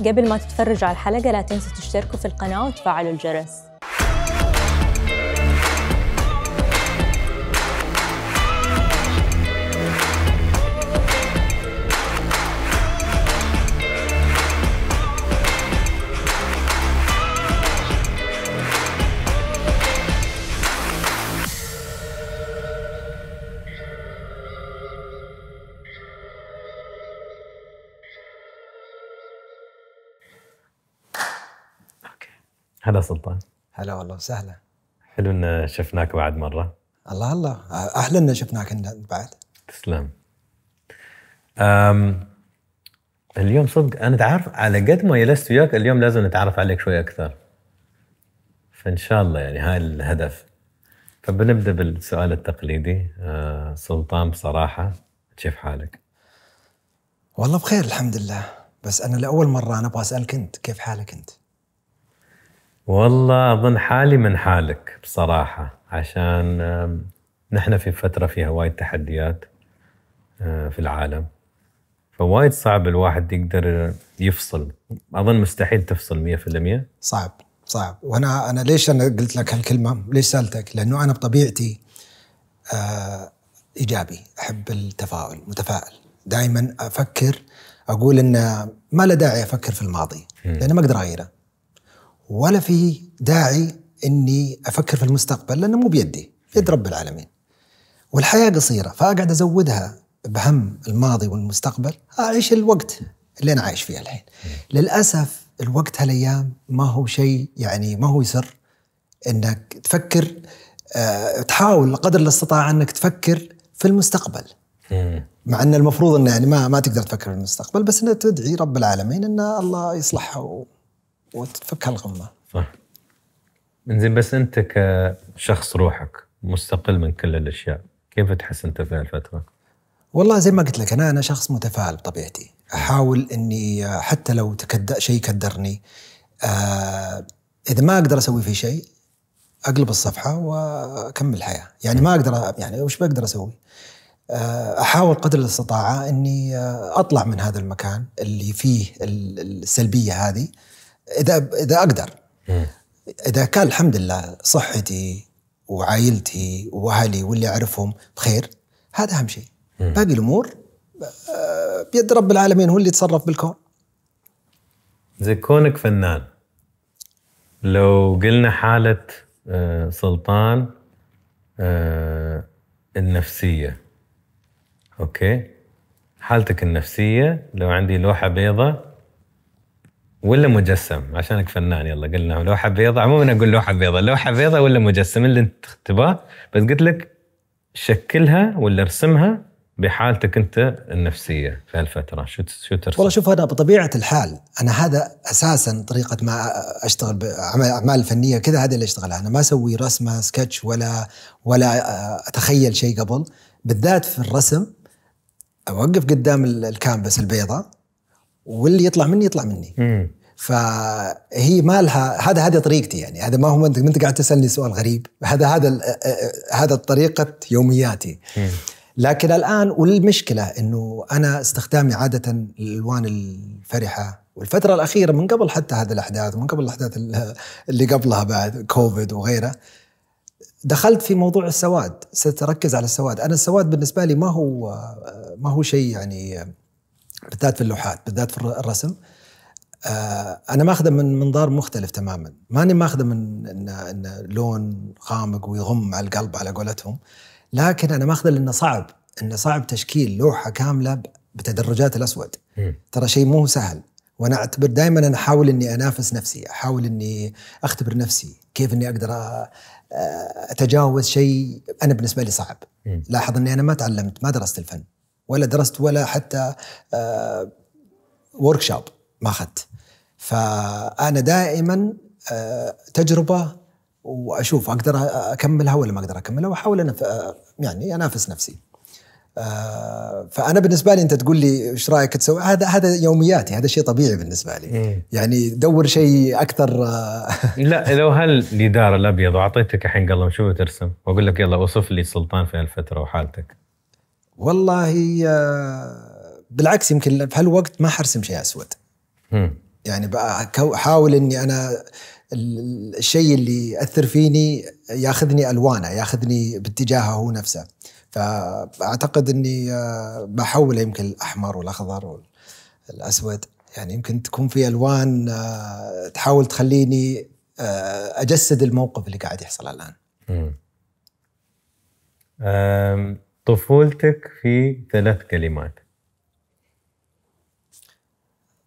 قبل ما تتفرجوا على الحلقة لا تنسوا تشتركوا في القناة وتفعلوا الجرس هلا سلطان هلا والله وسهلا حلو ان شفناك بعد مره الله الله اهلا ان شفناك بعد تسلم أم اليوم صدق انا تعرف على قد ما جلست وياك اليوم لازم نتعرف عليك شوي اكثر فان شاء الله يعني هاي الهدف فبنبدا بالسؤال التقليدي أه سلطان بصراحه كيف حالك؟ والله بخير الحمد لله بس انا لاول مره انا ابغى اسالك انت كيف حالك انت؟ والله أظن حالي من حالك بصراحة عشان نحن في فترة فيها وايد تحديات آه، في العالم فوايد صعب الواحد يقدر يفصل أظن مستحيل تفصل 100% صعب صعب وأنا أنا ليش أنا قلت لك هالكلمة ليش سألتك لأنه أنا بطبيعتي آه إيجابي أحب التفاؤل متفائل دائما أفكر أقول أن ما له داعي أفكر في الماضي لأنه ما أقدر أغيره ولا في داعي اني افكر في المستقبل لانه مو بيدي بيد رب العالمين والحياه قصيره فاقعد ازودها بهم الماضي والمستقبل اعيش الوقت اللي انا عايش فيه الحين للاسف الوقت هالايام ما هو شيء يعني ما هو يسر انك تفكر أه تحاول قدر الاستطاعه انك تفكر في المستقبل مع ان المفروض انه يعني ما ما تقدر تفكر في المستقبل بس انك تدعي رب العالمين ان الله يصلحها وتفك الغمة صح انزين بس انت كشخص روحك مستقل من كل الاشياء كيف تحس انت في هالفتره؟ والله زي ما قلت لك انا انا شخص متفائل بطبيعتي احاول اني حتى لو تكد شيء كدرني آه، اذا ما اقدر اسوي فيه شيء اقلب الصفحه واكمل الحياه يعني ما اقدر يعني وش بقدر اسوي آه، احاول قدر الاستطاعه اني آه، اطلع من هذا المكان اللي فيه السلبيه هذه اذا اذا اقدر اذا كان الحمد لله صحتي وعائلتي واهلي واللي اعرفهم بخير هذا اهم شيء باقي الامور آه، بيد رب العالمين هو اللي يتصرف بالكون زي كونك فنان لو قلنا حالة آه، سلطان آه، النفسية اوكي حالتك النفسية لو عندي لوحة بيضة ولا مجسم عشانك فنان يلا قلنا لوحه بيضاء عموما اقول لوحه بيضاء لوحه بيضاء ولا مجسم اللي انت تبغاه بس قلت لك شكلها ولا ارسمها بحالتك انت النفسيه في هالفتره شو شو ترسم؟ والله شوف انا بطبيعه الحال انا هذا اساسا طريقه ما اشتغل باعمال فنيه كذا هذا اللي اشتغلها انا ما اسوي رسمه سكتش ولا ولا آه، اتخيل شيء قبل بالذات في الرسم اوقف قدام الكانفاس البيضاء واللي يطلع مني يطلع مني مم. فهي ما لها هذا هذه طريقتي يعني هذا ما هو انت انت قاعد تسالني سؤال غريب هذا هذا هذا طريقه يومياتي لكن الان والمشكله انه انا استخدامي عاده الالوان الفرحه والفترة الأخيرة من قبل حتى هذه الأحداث ومن قبل الأحداث اللي قبلها بعد كوفيد وغيره دخلت في موضوع السواد ستركز على السواد أنا السواد بالنسبة لي ما هو ما هو شيء يعني بالذات في اللوحات بالذات في الرسم آه، انا ماخذه من منظار مختلف تماما ماني ماخذه من إن, ان لون غامق ويغم على القلب على قولتهم لكن انا ماخذه لانه صعب انه صعب تشكيل لوحه كامله بتدرجات الاسود ترى شيء مو سهل وانا اعتبر دائما انا احاول اني انافس نفسي احاول اني اختبر نفسي كيف اني اقدر آه، اتجاوز شيء انا بالنسبه لي صعب لاحظ اني انا ما تعلمت ما درست الفن ولا درست ولا حتى ورك آه، شوب ما اخذت فانا دائما آه، تجربه واشوف اقدر اكملها ولا ما اقدر اكملها واحاول انا آه، يعني انافس نفسي فانا بالنسبه لي انت تقول لي ايش رايك تسوي هذا هذا يومياتي هذا شيء طبيعي بالنسبه لي إيه. يعني دور شيء اكثر لا لو هل الاداره الابيض واعطيتك الحين قلم شو ترسم واقول لك يلا وصف لي سلطان في هالفتره وحالتك والله بالعكس يمكن في هالوقت ما حرسم شيء اسود يعني احاول اني انا الشيء اللي ياثر فيني ياخذني الوانه ياخذني باتجاهه هو نفسه فاعتقد اني آه، بحوله يمكن الاحمر والاخضر والاسود يعني يمكن تكون في الوان آه، تحاول تخليني آه، اجسد الموقف اللي قاعد يحصل الان. طفولتك في ثلاث كلمات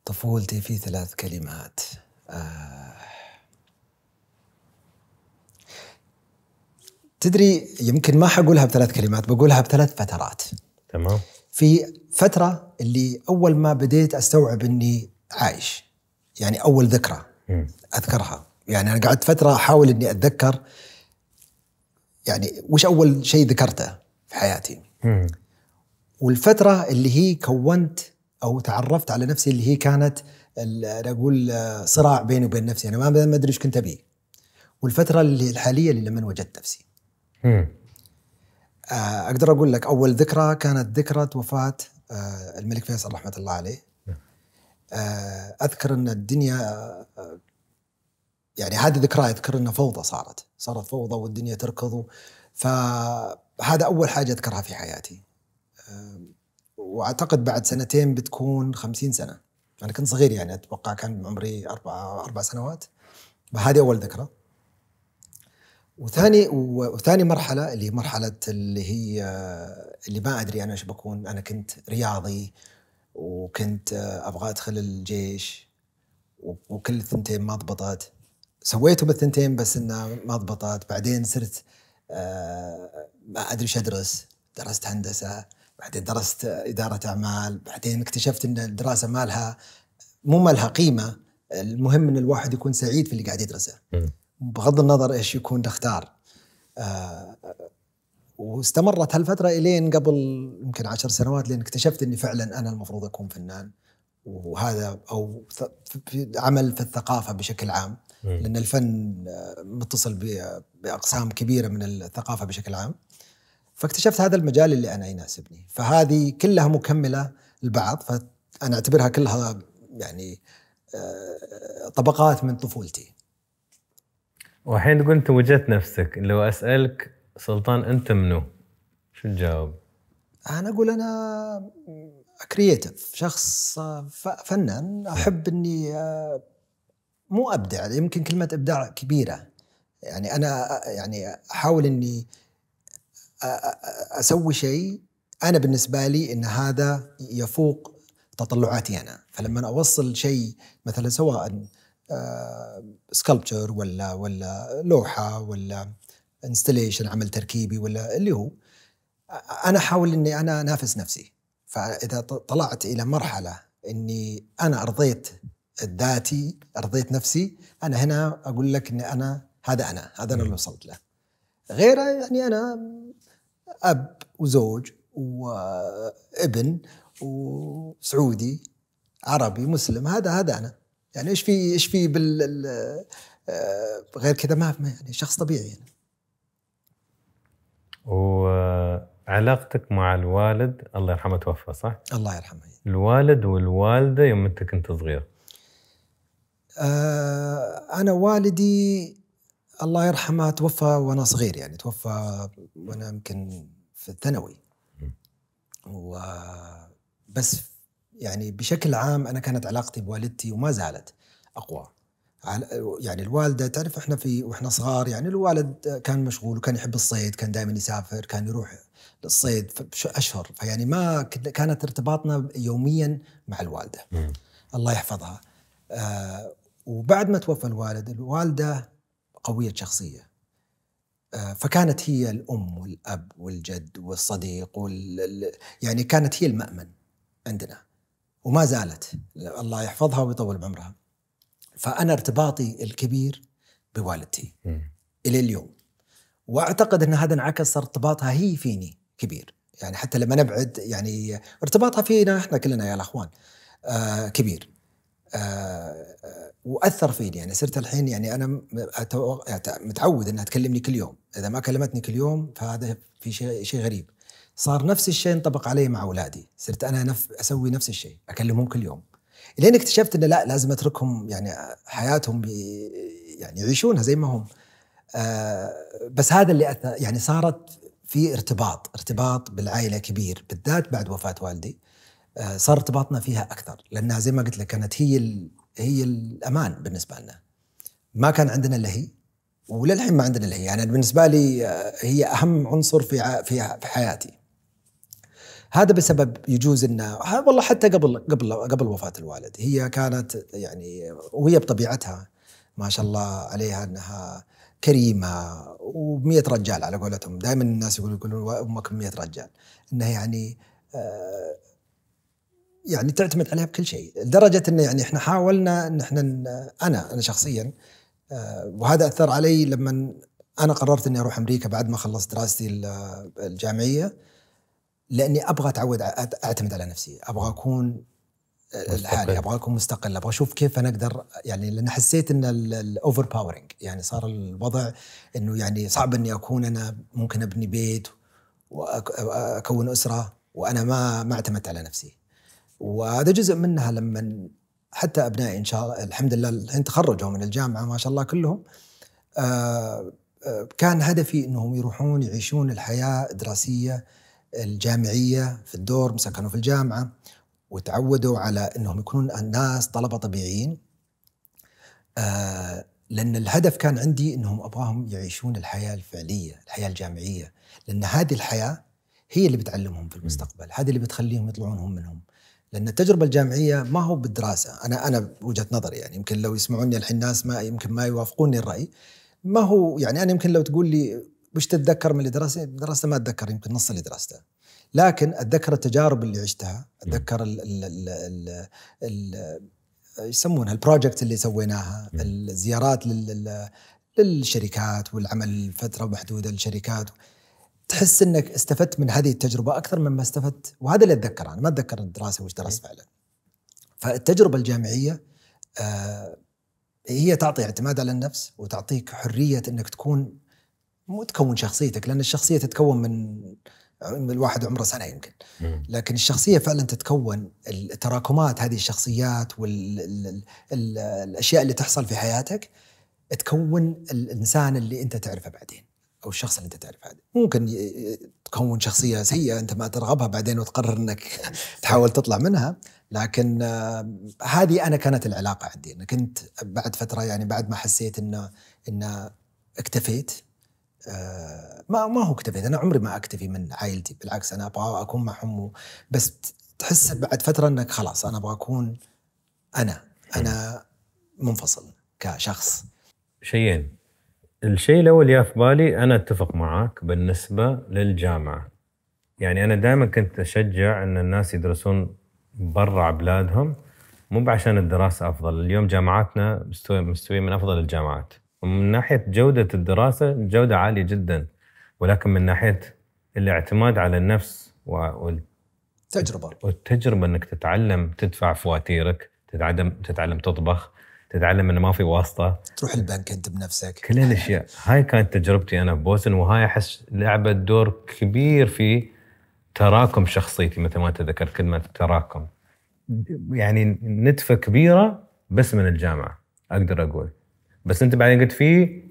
طفولتي في ثلاث كلمات آه. تدري يمكن ما حقولها بثلاث كلمات بقولها بثلاث فترات تمام في فترة اللي أول ما بديت أستوعب أني عايش يعني أول ذكرى م. أذكرها يعني أنا قعدت فترة أحاول أني أتذكر يعني وش أول شيء ذكرته في حياتي مم. والفترة اللي هي كونت أو تعرفت على نفسي اللي هي كانت أنا أقول آه، صراع بيني وبين نفسي أنا يعني ما أدري إيش كنت أبي والفترة اللي الحالية اللي لما وجدت نفسي مم. آه، أقدر أقول لك أول ذكرى كانت ذكرى وفاة آه، الملك فيصل رحمة الله عليه أذكر أن الدنيا يعني هذه ذكرى أذكر ان فوضى صارت صارت فوضى والدنيا تركض ف هذا أول حاجة أذكرها في حياتي وأعتقد بعد سنتين بتكون خمسين سنة أنا كنت صغير يعني أتوقع كان عمري أربع أربع سنوات فهذه أول ذكرى وثاني وثاني مرحلة اللي مرحلة اللي هي اللي ما أدري أنا إيش بكون أنا كنت رياضي وكنت أبغى أدخل الجيش وكل الثنتين ما ضبطت سويتهم الثنتين بس انها ما ضبطت بعدين صرت آه، ما ادري ايش ادرس درست هندسه بعدين درست اداره اعمال بعدين اكتشفت ان الدراسه مالها مو مالها قيمه المهم ان الواحد يكون سعيد في اللي قاعد يدرسه بغض النظر ايش يكون اختار آه، واستمرت هالفتره الين قبل يمكن عشر سنوات لين اكتشفت اني فعلا انا المفروض اكون فنان وهذا او عمل في الثقافه بشكل عام لان الفن آه، متصل باقسام كبيره من الثقافه بشكل عام فاكتشفت هذا المجال اللي انا يناسبني فهذه كلها مكمله لبعض فانا اعتبرها كلها يعني آه، طبقات من طفولتي وحين تقول انت وجدت نفسك لو اسالك سلطان انت منو؟ شو تجاوب؟ انا اقول انا كرييتف آه، شخص فنان احب اني مو ابدع يمكن كلمه ابداع كبيره يعني انا يعني احاول اني اسوي شيء انا بالنسبه لي ان هذا يفوق تطلعاتي انا فلما اوصل شيء مثلا سواء سكالبتشر آه، ولا ولا لوحه ولا انستليشن عمل تركيبي ولا اللي هو انا احاول اني انا انافس نفسي فاذا طلعت الى مرحله اني انا ارضيت الذاتي رضيت نفسي انا هنا اقول لك اني انا هذا انا هذا انا اللي وصلت له غيره يعني انا اب وزوج وابن وسعودي عربي مسلم هذا هذا انا يعني ايش في ايش في بال آه، غير كذا ما يعني شخص طبيعي يعني. وعلاقتك مع الوالد الله يرحمه توفى صح؟ الله يرحمه الوالد والوالده يوم انت كنت صغير آه، انا والدي الله يرحمه توفى وانا صغير يعني توفى وانا يمكن في الثانوي و بس يعني بشكل عام انا كانت علاقتي بوالدتي وما زالت اقوى يعني الوالده تعرف احنا في واحنا صغار يعني الوالد كان مشغول وكان يحب الصيد كان دائما يسافر كان يروح للصيد اشهر فيعني ما كانت ارتباطنا يوميا مع الوالده الله يحفظها آه، وبعد ما توفى الوالد الوالدة قوية شخصية آه، فكانت هي الأم والأب والجد والصديق وال... يعني كانت هي المأمن عندنا وما زالت الله يحفظها ويطول بعمرها فأنا ارتباطي الكبير بوالدتي إلى اليوم وأعتقد أن هذا انعكس ارتباطها هي فيني كبير يعني حتى لما نبعد يعني ارتباطها فينا احنا كلنا يا الاخوان آه كبير آه, آه، واثر فيني يعني صرت الحين يعني انا متعود انها تكلمني كل يوم اذا ما كلمتني كل يوم فهذا في شيء شيء غريب صار نفس الشيء ينطبق علي مع اولادي صرت انا نف... اسوي نفس الشيء اكلمهم كل يوم لين اكتشفت انه لا لازم اتركهم يعني حياتهم يعني يعيشونها زي ما هم آه بس هذا اللي أثر يعني صارت في ارتباط ارتباط بالعائله كبير بالذات بعد وفاه والدي آه، صار ارتباطنا فيها اكثر لانها زي ما قلت لك كانت هي هي الامان بالنسبه لنا ما كان عندنا الا هي وللحين ما عندنا الا هي يعني بالنسبه لي آه، هي اهم عنصر في في حياتي هذا بسبب يجوز ان آه، والله حتى قبل قبل قبل وفاه الوالد هي كانت يعني وهي بطبيعتها ما شاء الله عليها انها كريمه و رجال على قولتهم دائما الناس يقولوا يقولون امك 100 رجال انها يعني آه، يعني تعتمد عليها بكل شيء لدرجه انه يعني احنا حاولنا ان احنا انا انا شخصيا آه، وهذا اثر علي لما انا قررت اني اروح امريكا بعد ما خلصت دراستي الجامعيه لاني ابغى اتعود اعتمد على نفسي ابغى اكون لحالي ابغى اكون مستقل ابغى اشوف كيف انا اقدر يعني لان حسيت ان الاوفر باورنج يعني صار الوضع انه يعني صعب اني اكون انا ممكن ابني بيت واكون اسره وانا ما ما اعتمدت على نفسي وهذا جزء منها لما حتى ابنائي ان شاء الله الحمد لله الحين تخرجوا من الجامعه ما شاء الله كلهم آه، آه، كان هدفي انهم يروحون يعيشون الحياه الدراسيه الجامعيه في الدور مسكنوا في الجامعه وتعودوا على انهم يكونون الناس طلبه طبيعيين آه، لان الهدف كان عندي انهم ابغاهم يعيشون الحياه الفعليه، الحياه الجامعيه، لان هذه الحياه هي اللي بتعلمهم في المستقبل، هذه اللي بتخليهم يطلعون هم منهم. لان التجربه الجامعيه ما هو بالدراسه انا انا وجهه نظري يعني يمكن لو يسمعوني الحين ناس ما يمكن ما يوافقوني الراي ما هو يعني انا يمكن لو تقول لي وش تتذكر من اللي درسته؟ درسته ما اتذكر يمكن نص اللي درسته. لكن اتذكر التجارب اللي عشتها، اتذكر ال ال ال ال ال يسمونها البروجكت اللي سويناها، الزيارات لل للشركات والعمل فتره محدوده للشركات تحس انك استفدت من هذه التجربه اكثر مما استفدت وهذا اللي اتذكره انا ما اتذكر الدراسه وش درست إيه. فعلا فالتجربه الجامعيه آه، هي تعطي اعتماد على النفس وتعطيك حريه انك تكون مو تكون شخصيتك لان الشخصيه تتكون من الواحد عمره سنه يمكن لكن الشخصيه فعلا تتكون التراكمات هذه الشخصيات والاشياء اللي تحصل في حياتك تكون الانسان اللي انت تعرفه بعدين او الشخص اللي انت تعرف هذا ممكن تكون شخصيه سيئه انت ما ترغبها بعدين وتقرر انك تحاول تطلع منها لكن آه، هذه انا كانت العلاقه عندي انا كنت بعد فتره يعني بعد ما حسيت انه انه اكتفيت آه، ما ما هو اكتفيت انا عمري ما اكتفي من عائلتي بالعكس انا ابغى اكون معهم بس تحس بعد فتره انك خلاص انا ابغى اكون انا انا منفصل كشخص شيئين الشيء الاول يا في بالي انا اتفق معاك بالنسبه للجامعه يعني انا دائما كنت اشجع ان الناس يدرسون برا بلادهم مو عشان الدراسه افضل اليوم جامعاتنا مستوى مستوى من افضل الجامعات ومن ناحيه جوده الدراسه الجوده عاليه جدا ولكن من ناحيه الاعتماد على النفس والتجربه والتجربه انك تتعلم تدفع فواتيرك تتعلم تتعلم تطبخ تتعلم انه ما في واسطه تروح البنك انت بنفسك كل هالاشياء هاي كانت تجربتي انا ببوسن وهاي احس لعبت دور كبير في تراكم شخصيتي مثل ما ذكرت كلمه تراكم يعني نتفه كبيره بس من الجامعه اقدر اقول بس انت بعدين قلت في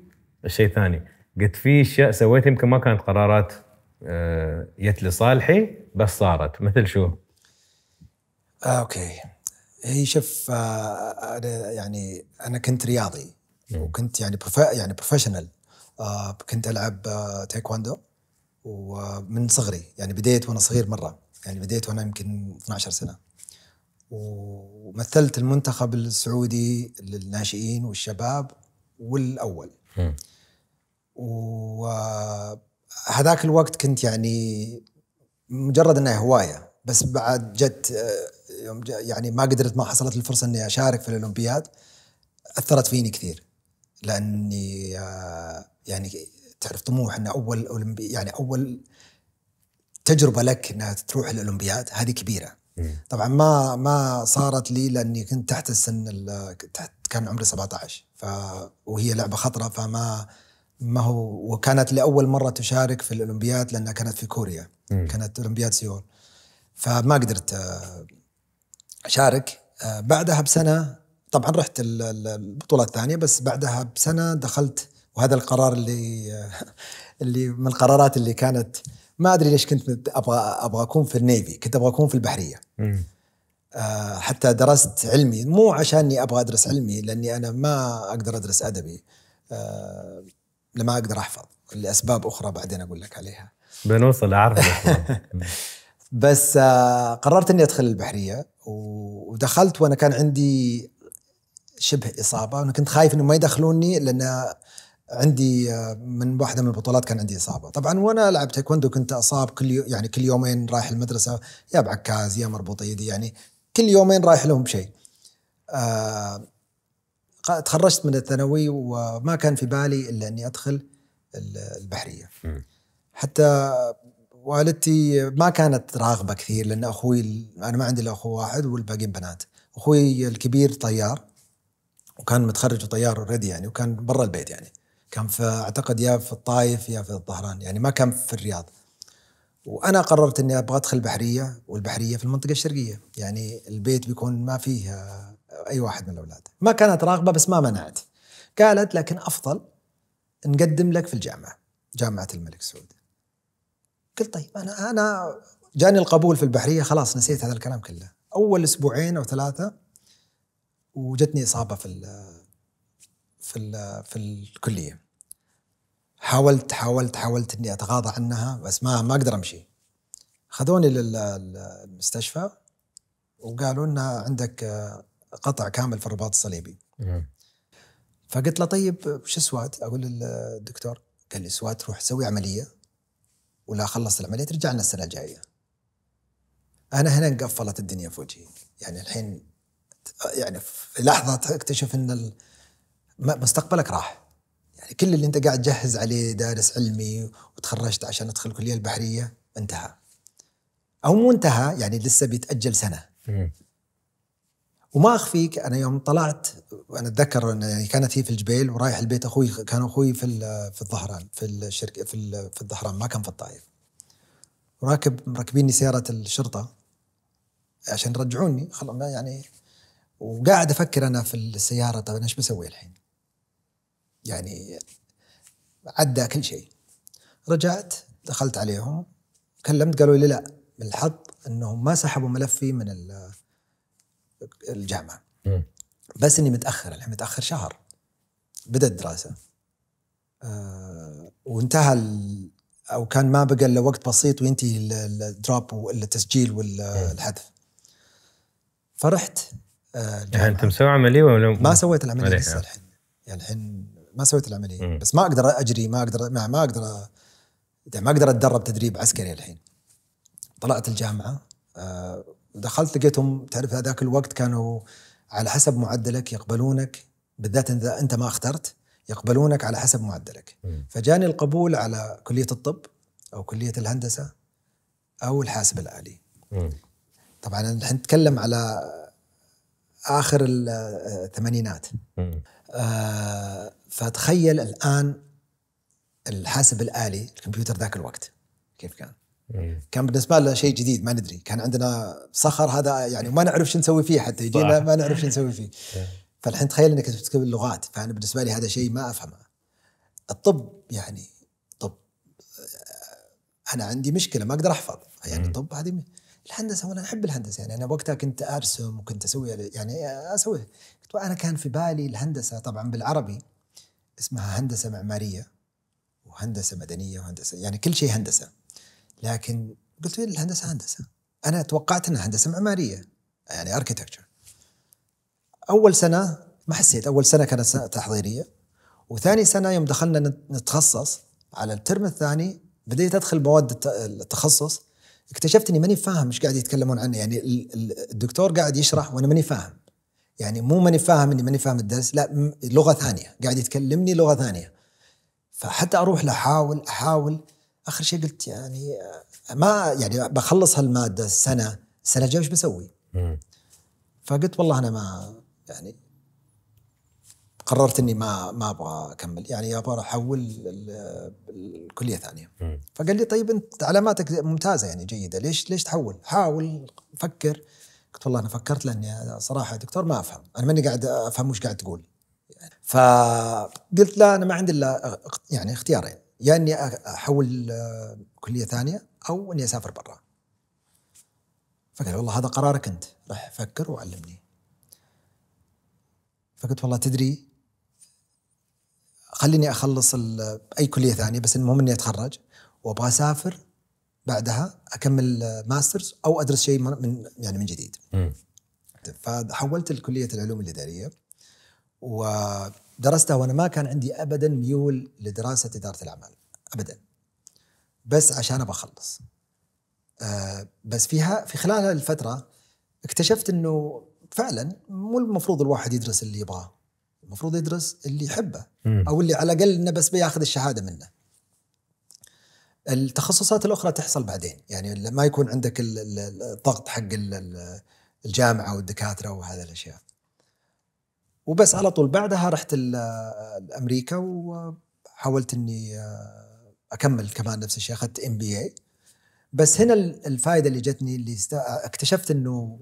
شيء ثاني قلت في اشياء سويتها يمكن ما كانت قرارات جت آه، لصالحي بس صارت مثل شو؟ آه، اوكي هي شف آه، آه، انا يعني انا كنت رياضي وكنت يعني بروف يعني بروفيشنال آه، كنت العب تايكواندو ومن صغري يعني بديت وانا صغير مره يعني بديت وانا يمكن 12 سنه ومثلت المنتخب السعودي للناشئين والشباب والاول وهذاك الوقت كنت يعني مجرد انها هوايه بس بعد جت يوم يعني ما قدرت ما حصلت الفرصه اني اشارك في الاولمبياد اثرت فيني كثير لاني آه، يعني تعرف طموح ان اول أولمبي يعني اول تجربه لك انها تروح الاولمبياد هذه كبيره طبعا ما ما صارت لي لاني كنت تحت السن تحت كان عمري 17 ف وهي لعبه خطره فما ما هو وكانت لاول مره تشارك في الاولمبياد لانها كانت في كوريا كانت اولمبياد سيول فما قدرت آه، اشارك آه، بعدها بسنه طبعا رحت البطوله الثانيه بس بعدها بسنه دخلت وهذا القرار اللي اللي من القرارات اللي كانت ما ادري ليش كنت ابغى ابغى اكون في النيفي كنت ابغى اكون في البحريه آه، حتى درست علمي مو عشان اني ابغى ادرس علمي لاني انا ما اقدر ادرس ادبي آه، لما اقدر احفظ لاسباب اخرى بعدين اقول لك عليها بنوصل اعرف بس آه، قررت اني ادخل البحريه ودخلت وانا كان عندي شبه اصابه انا كنت خايف انه ما يدخلوني لان عندي آه، من واحده من البطولات كان عندي اصابه طبعا وانا العب تايكوندو كنت اصاب كل يعني كل يومين رايح المدرسه يا بعكاز يا مربوط يدي يعني كل يومين رايح لهم شيء آه، تخرجت من الثانوي وما كان في بالي الا اني ادخل البحريه حتى والدتي ما كانت راغبه كثير لان اخوي انا ما عندي الا اخو واحد والباقيين بنات اخوي الكبير طيار وكان متخرج وطيار اوريدي يعني وكان برا البيت يعني كان في اعتقد يا في الطايف يا في الظهران يعني ما كان في الرياض وانا قررت اني ابغى ادخل البحريه والبحريه في المنطقه الشرقيه يعني البيت بيكون ما فيه اي واحد من الاولاد ما كانت راغبه بس ما منعت قالت لكن افضل نقدم لك في الجامعه جامعه الملك سعود قلت طيب انا انا جاني القبول في البحريه خلاص نسيت هذا الكلام كله اول اسبوعين او ثلاثه وجتني اصابه في ال في ال في الكليه حاولت حاولت حاولت اني اتغاضى عنها بس ما ما اقدر امشي خذوني للمستشفى وقالوا لنا عندك قطع كامل في الرباط الصليبي نعم. فقلت له طيب شو سوات اقول للدكتور قال لي سوات روح سوي عمليه ولا خلص العمليه ترجع لنا السنه الجايه. انا هنا انقفلت الدنيا في وجهي، يعني الحين يعني في لحظه تكتشف ان مستقبلك راح. يعني كل اللي انت قاعد تجهز عليه دارس علمي وتخرجت عشان تدخل الكليه البحريه انتهى. او مو انتهى يعني لسه بيتاجل سنه. وما اخفيك انا يوم طلعت انا اتذكر ان يعني كانت هي في الجبيل ورايح البيت اخوي كان اخوي في في الظهران في الشركه في في الظهران ما كان في الطائف وراكب مركبيني سياره الشرطه عشان يرجعوني خلاص يعني وقاعد افكر انا في السياره طب انا ايش بسوي الحين؟ يعني عدى كل شيء رجعت دخلت عليهم كلمت قالوا لي لا من الحظ انهم ما سحبوا ملفي من الجامعه م. بس اني متاخر الحين متاخر شهر بدا الدراسه آه وانتهى ال... او كان ما بقى الا وقت بسيط وينتهي الدروب والتسجيل والحذف فرحت آه يعني انت مسوي عمليه ولا ما سويت العمليه لسه آه. الحين يعني الحين ما سويت العمليه م. بس ما اقدر اجري ما اقدر ما, ما اقدر يعني ما اقدر اتدرب تدريب عسكري الحين طلعت الجامعه آه دخلت لقيتهم تعرف هذاك الوقت كانوا على حسب معدلك يقبلونك بالذات اذا انت ما اخترت يقبلونك على حسب معدلك فجاني القبول على كليه الطب او كليه الهندسه او الحاسب الالي طبعا الحين نتكلم على اخر الثمانينات آه فتخيل الان الحاسب الالي الكمبيوتر ذاك الوقت كيف كان إيه. كان بالنسبه لنا شيء جديد ما ندري كان عندنا صخر هذا يعني ما نعرف شو نسوي فيه حتى يجينا ما نعرف شو نسوي فيه إيه. فالحين تخيل انك تكتب اللغات فانا بالنسبه لي هذا شيء ما افهمه الطب يعني طب آه، انا عندي مشكله ما اقدر احفظ يعني إيه. الطب هذه الهندسه وانا احب الهندسه يعني انا وقتها كنت ارسم وكنت اسوي يعني قلت انا كان في بالي الهندسه طبعا بالعربي اسمها هندسه معماريه وهندسه مدنيه وهندسه يعني كل شيء هندسه لكن قلت الهندسه هندسه انا توقعت انها هندسه معماريه يعني اركتكتشر اول سنه ما حسيت اول سنه كانت سنة تحضيريه وثاني سنه يوم دخلنا نتخصص على الترم الثاني بديت ادخل مواد التخصص اكتشفت اني ماني فاهم ايش قاعد يتكلمون عنه يعني الدكتور قاعد يشرح وانا ماني فاهم يعني مو ماني فاهم اني ماني فاهم الدرس لا لغه ثانيه قاعد يتكلمني لغه ثانيه فحتى اروح لاحاول احاول اخر شيء قلت يعني ما يعني بخلص هالماده السنه السنه الجايه وش بسوي؟ فقلت والله انا ما يعني قررت اني ما ما ابغى اكمل يعني ابغى احول الكليه ثانيه فقال لي طيب انت علاماتك ممتازه يعني جيده ليش ليش تحول؟ حاول فكر قلت والله انا فكرت لاني صراحه يا دكتور ما افهم انا ماني قاعد افهم وش قاعد تقول فقلت لا انا ما عندي الا يعني اختيارين يا اني احول آه، كليه ثانيه او اني اسافر برا فقال والله هذا قرارك انت راح فكر وعلمني فقلت والله تدري خليني اخلص اي كليه ثانيه بس المهم اني اتخرج وابغى اسافر بعدها اكمل آه، ماسترز او ادرس شيء من يعني من جديد. م. فحولت لكليه العلوم الاداريه و درستها وانا ما كان عندي ابدا ميول لدراسه اداره الاعمال ابدا بس عشان ابغى اخلص آه بس فيها في خلال الفتره اكتشفت انه فعلا مو المفروض الواحد يدرس اللي يبغاه المفروض يدرس اللي يحبه او اللي على الاقل انه بس بياخذ الشهاده منه التخصصات الاخرى تحصل بعدين يعني ما يكون عندك الضغط حق الجامعه والدكاتره وهذه الاشياء وبس على طول بعدها رحت لامريكا وحاولت اني اكمل كمان نفس الشيء اخذت ام بي اي بس هنا الفائده اللي جتني اللي اكتشفت انه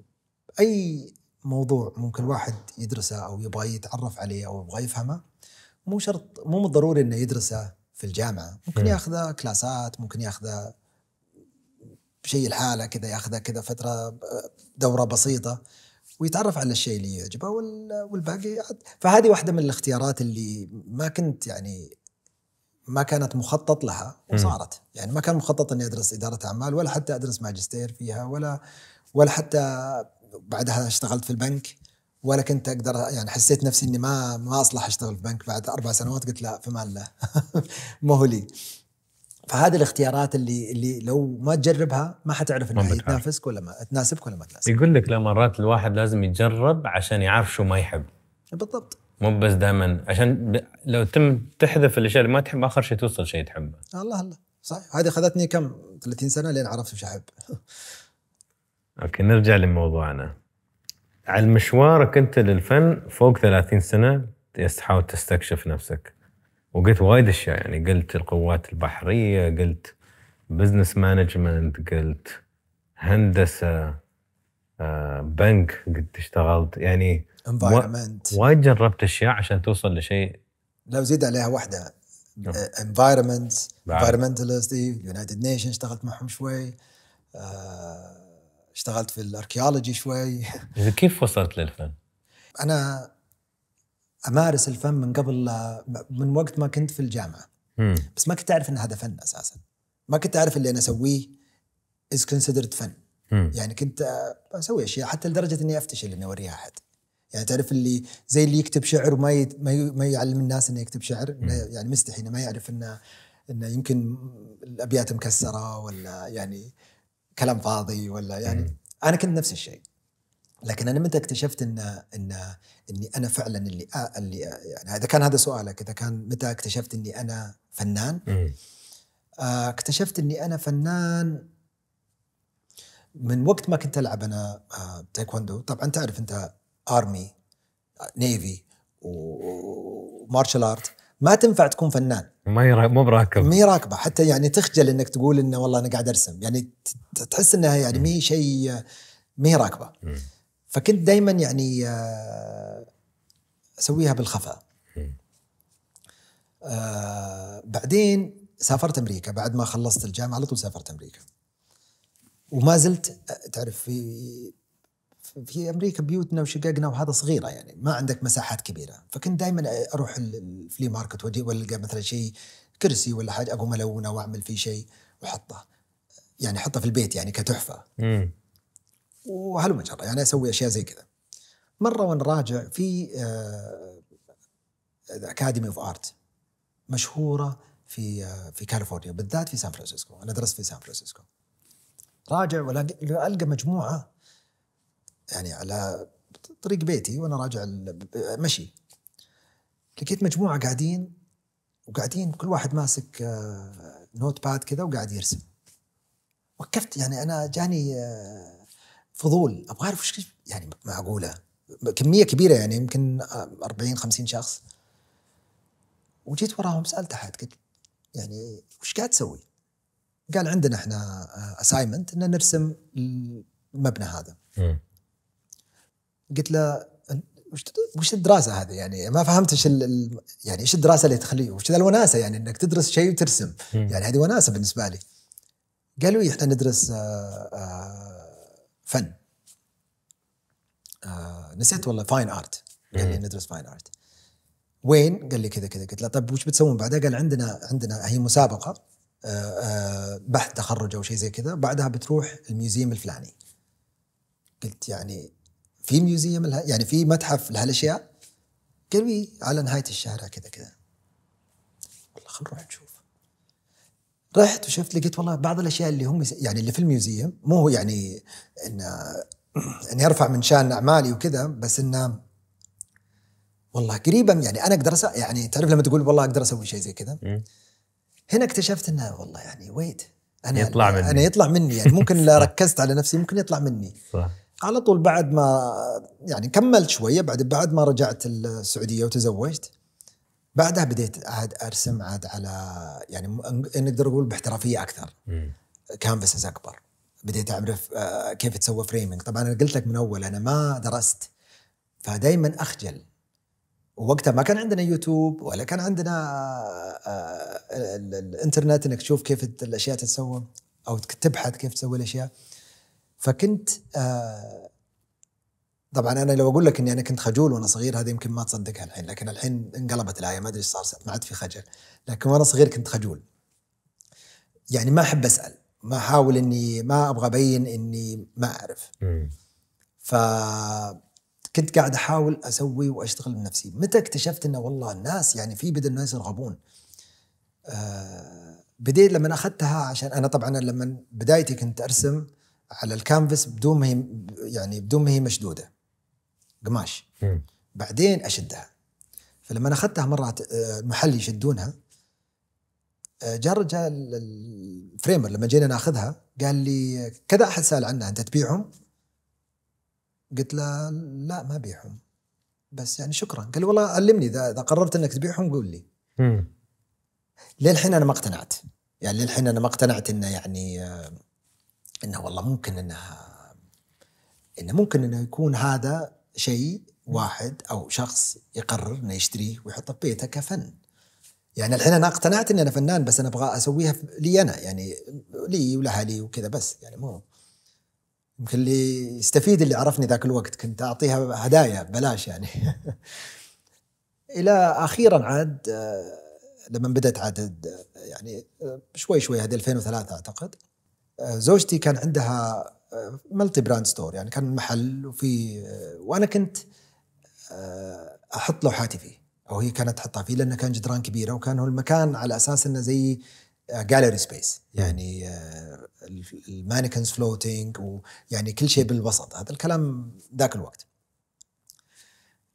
اي موضوع ممكن واحد يدرسه او يبغى يتعرف عليه او يبغى يفهمه مو شرط مو ضروري انه يدرسه في الجامعه ممكن ياخذه كلاسات ممكن ياخذه شيء الحالة كذا ياخذه كذا فترة دورة بسيطة ويتعرف على الشيء اللي يعجبه والباقي فهذه واحده من الاختيارات اللي ما كنت يعني ما كانت مخطط لها وصارت يعني ما كان مخطط اني ادرس اداره اعمال ولا حتى ادرس ماجستير فيها ولا ولا حتى بعدها اشتغلت في البنك ولا كنت اقدر يعني حسيت نفسي اني ما ما اصلح اشتغل في بنك بعد اربع سنوات قلت لا في الله ما هو لي فهذه الاختيارات اللي اللي لو ما تجربها ما حتعرف انها تنافسك ولا ما تناسبك ولا ما تناسبك يقول لك لا مرات الواحد لازم يجرب عشان يعرف شو ما يحب بالضبط مو بس دائما عشان ب... لو تم تحذف الاشياء اللي ما تحب اخر شيء توصل شيء تحبه الله الله صح هذه اخذتني كم 30 سنه لين عرفت شو احب اوكي نرجع لموضوعنا على مشوارك انت للفن فوق 30 سنه تحاول تستكشف نفسك وقلت وايد اشياء يعني قلت القوات البحريه قلت بزنس مانجمنت قلت هندسه بنك آه، قلت اشتغلت يعني انفايرمنت وايد جربت اشياء عشان توصل لشيء لو زيد عليها واحده انفايرمنت انفايرمنتالست يونايتد نيشن اشتغلت معهم شوي آه، اشتغلت في الاركيولوجي شوي كيف وصلت للفن؟ انا امارس الفن من قبل آه، من وقت ما كنت في الجامعه م. بس ما كنت اعرف ان هذا فن اساسا ما كنت اعرف اللي انا اسويه از كونسيدرد فن م. يعني كنت آه، اسوي اشياء حتى لدرجه اني افتشل اني اوريها احد يعني تعرف اللي زي اللي يكتب شعر وما ما, يعلم الناس انه يكتب شعر يعني مستحي انه ما يعرف انه انه يمكن الابيات مكسره ولا يعني كلام فاضي ولا يعني انا كنت نفس الشيء لكن انا متى اكتشفت ان ان اني انا فعلا اللي اللي يعني اذا كان هذا سؤالك اذا كان متى اكتشفت اني انا فنان؟ آه، اكتشفت اني انا فنان من وقت ما كنت العب انا آه، تايكوندو طبعا تعرف انت ارمي نيفي ومارشال ارت ما تنفع تكون فنان ما مو براكب مي راكبه حتى يعني تخجل انك تقول انه والله انا قاعد ارسم يعني تحس انها يعني مي شيء ما هي راكبه فكنت دائما يعني آه، اسويها بالخفاء آه بعدين سافرت امريكا بعد ما خلصت الجامعه على طول سافرت امريكا وما زلت آه، تعرف في في امريكا بيوتنا وشققنا وهذا صغيره يعني ما عندك مساحات كبيره فكنت دائما اروح الفلي ماركت والقى مثلا شيء كرسي ولا حاجه اقوم الونه واعمل فيه شيء واحطه يعني احطه في البيت يعني كتحفه وهل مجرى يعني اسوي اشياء زي كذا مره وانا راجع في اكاديمي اوف ارت مشهوره في آه، في كاليفورنيا بالذات في سان فرانسيسكو انا درست في سان فرانسيسكو راجع القى مجموعه يعني على طريق بيتي وانا راجع مشي لقيت مجموعه قاعدين وقاعدين كل واحد ماسك آه، نوت باد كذا وقاعد يرسم وقفت يعني انا جاني آه، فضول ابغى اعرف ايش يعني معقوله كميه كبيره يعني يمكن 40 50 شخص وجيت وراهم سالت احد قلت يعني وش قاعد تسوي؟ قال عندنا احنا اسايمنت ان نرسم المبنى هذا. م. قلت له وش وش الدراسه هذه يعني ما فهمت ايش يعني ايش الدراسه اللي تخليه وش ذا الوناسه يعني انك تدرس شيء وترسم يعني هذه وناسه بالنسبه لي. قالوا لي احنا ندرس آآ آه، آآ آه، فن آه نسيت والله فاين ارت قال لي ندرس فاين ارت وين؟ قال لي كذا كذا قلت له طيب وش بتسوون بعدها؟ قال عندنا عندنا هي مسابقه آه آه بحث تخرج او شيء زي كذا بعدها بتروح الميوزيوم الفلاني قلت يعني في ميوزيوم يعني في متحف لهالاشياء قال لي على نهايه الشارع كذا كذا والله خلينا نروح نشوف رحت وشفت لقيت والله بعض الاشياء اللي هم يعني اللي في الميوزيوم مو يعني ان اني ارفع من شان اعمالي وكذا بس انه والله قريبا يعني انا اقدر يعني تعرف لما تقول والله اقدر اسوي شيء زي كذا هنا اكتشفت انه والله يعني ويت انا يطلع يعني مني انا يطلع مني يعني ممكن لو ركزت على نفسي ممكن يطلع مني صح على طول بعد ما يعني كملت شويه بعد بعد ما رجعت السعوديه وتزوجت بعدها بديت عاد ارسم عاد على يعني نقدر نقول باحترافيه اكثر كانفاسز اكبر بديت اعرف آه، كيف تسوى فريمنج طبعا انا قلت لك من اول انا ما درست فدائما اخجل ووقتها ما كان عندنا يوتيوب ولا كان عندنا آه، آه، الانترنت انك تشوف كيف الاشياء تتسوى او تبحث كيف تسوي الاشياء فكنت طبعا انا لو اقول لك اني انا كنت خجول وانا صغير هذه يمكن ما تصدقها الحين لكن الحين انقلبت الايه ما ادري ايش صار ما عاد في خجل لكن وانا صغير كنت خجول يعني ما احب اسال ما احاول اني ما ابغى ابين اني ما اعرف ف كنت قاعد احاول اسوي واشتغل بنفسي متى اكتشفت انه والله الناس يعني في بدا الناس يرغبون آه بديت لما اخذتها عشان انا طبعا لما بدايتي كنت ارسم على الكانفاس بدون ما هي يعني بدون ما هي مشدوده قماش م. بعدين اشدها فلما انا اخذتها مره آه، المحل يشدونها آه، جاء الرجال الفريمر لما جينا ناخذها قال لي كذا احد سال عنها انت تبيعهم؟ قلت له لا ما ابيعهم بس يعني شكرا قال لي والله علمني اذا اذا قررت انك تبيعهم قول لي للحين انا ما اقتنعت يعني للحين انا ما اقتنعت انه يعني آه، انه والله ممكن انها انه ممكن انه يكون هذا شيء واحد او شخص يقرر انه يشتريه ويحطه في بيته كفن يعني الحين انا اقتنعت اني انا فنان بس انا ابغى اسويها لي انا يعني لي ولاهلي وكذا بس يعني مو يمكن اللي يستفيد اللي عرفني ذاك الوقت كنت اعطيها هدايا بلاش يعني الى اخيرا عاد آه، لما بدات عاد آه، يعني آه، شوي شوي هذه 2003 اعتقد زوجتي كان عندها ملتي براند ستور يعني كان محل وفي وانا كنت آه، احط لوحاتي فيه او هي كانت تحطها فيه لانه كان جدران كبيره وكان هو المكان على اساس انه زي جاليري آه، سبيس يعني آه، المانيكنز فلوتينج ويعني كل شيء بالوسط هذا الكلام ذاك الوقت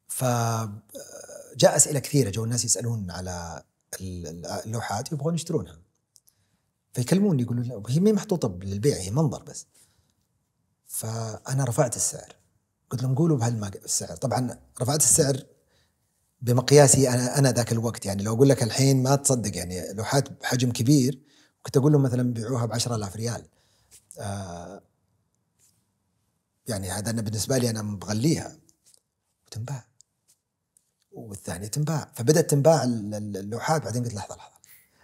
فجاء اسئله كثيره جو الناس يسالون على اللوحات يبغون يشترونها فيكلموني يقولون هي ما محطوطه للبيع هي منظر بس فانا رفعت السعر قلت لهم قولوا بهالسعر طبعا رفعت السعر بمقياسي انا انا ذاك الوقت يعني لو اقول لك الحين ما تصدق يعني لوحات بحجم كبير كنت اقول لهم مثلا بيعوها ب 10000 ريال آه يعني هذا انا بالنسبه لي انا مغليها وتنباع والثانيه تنباع فبدات تنباع اللوحات بعدين قلت لحظه لحظه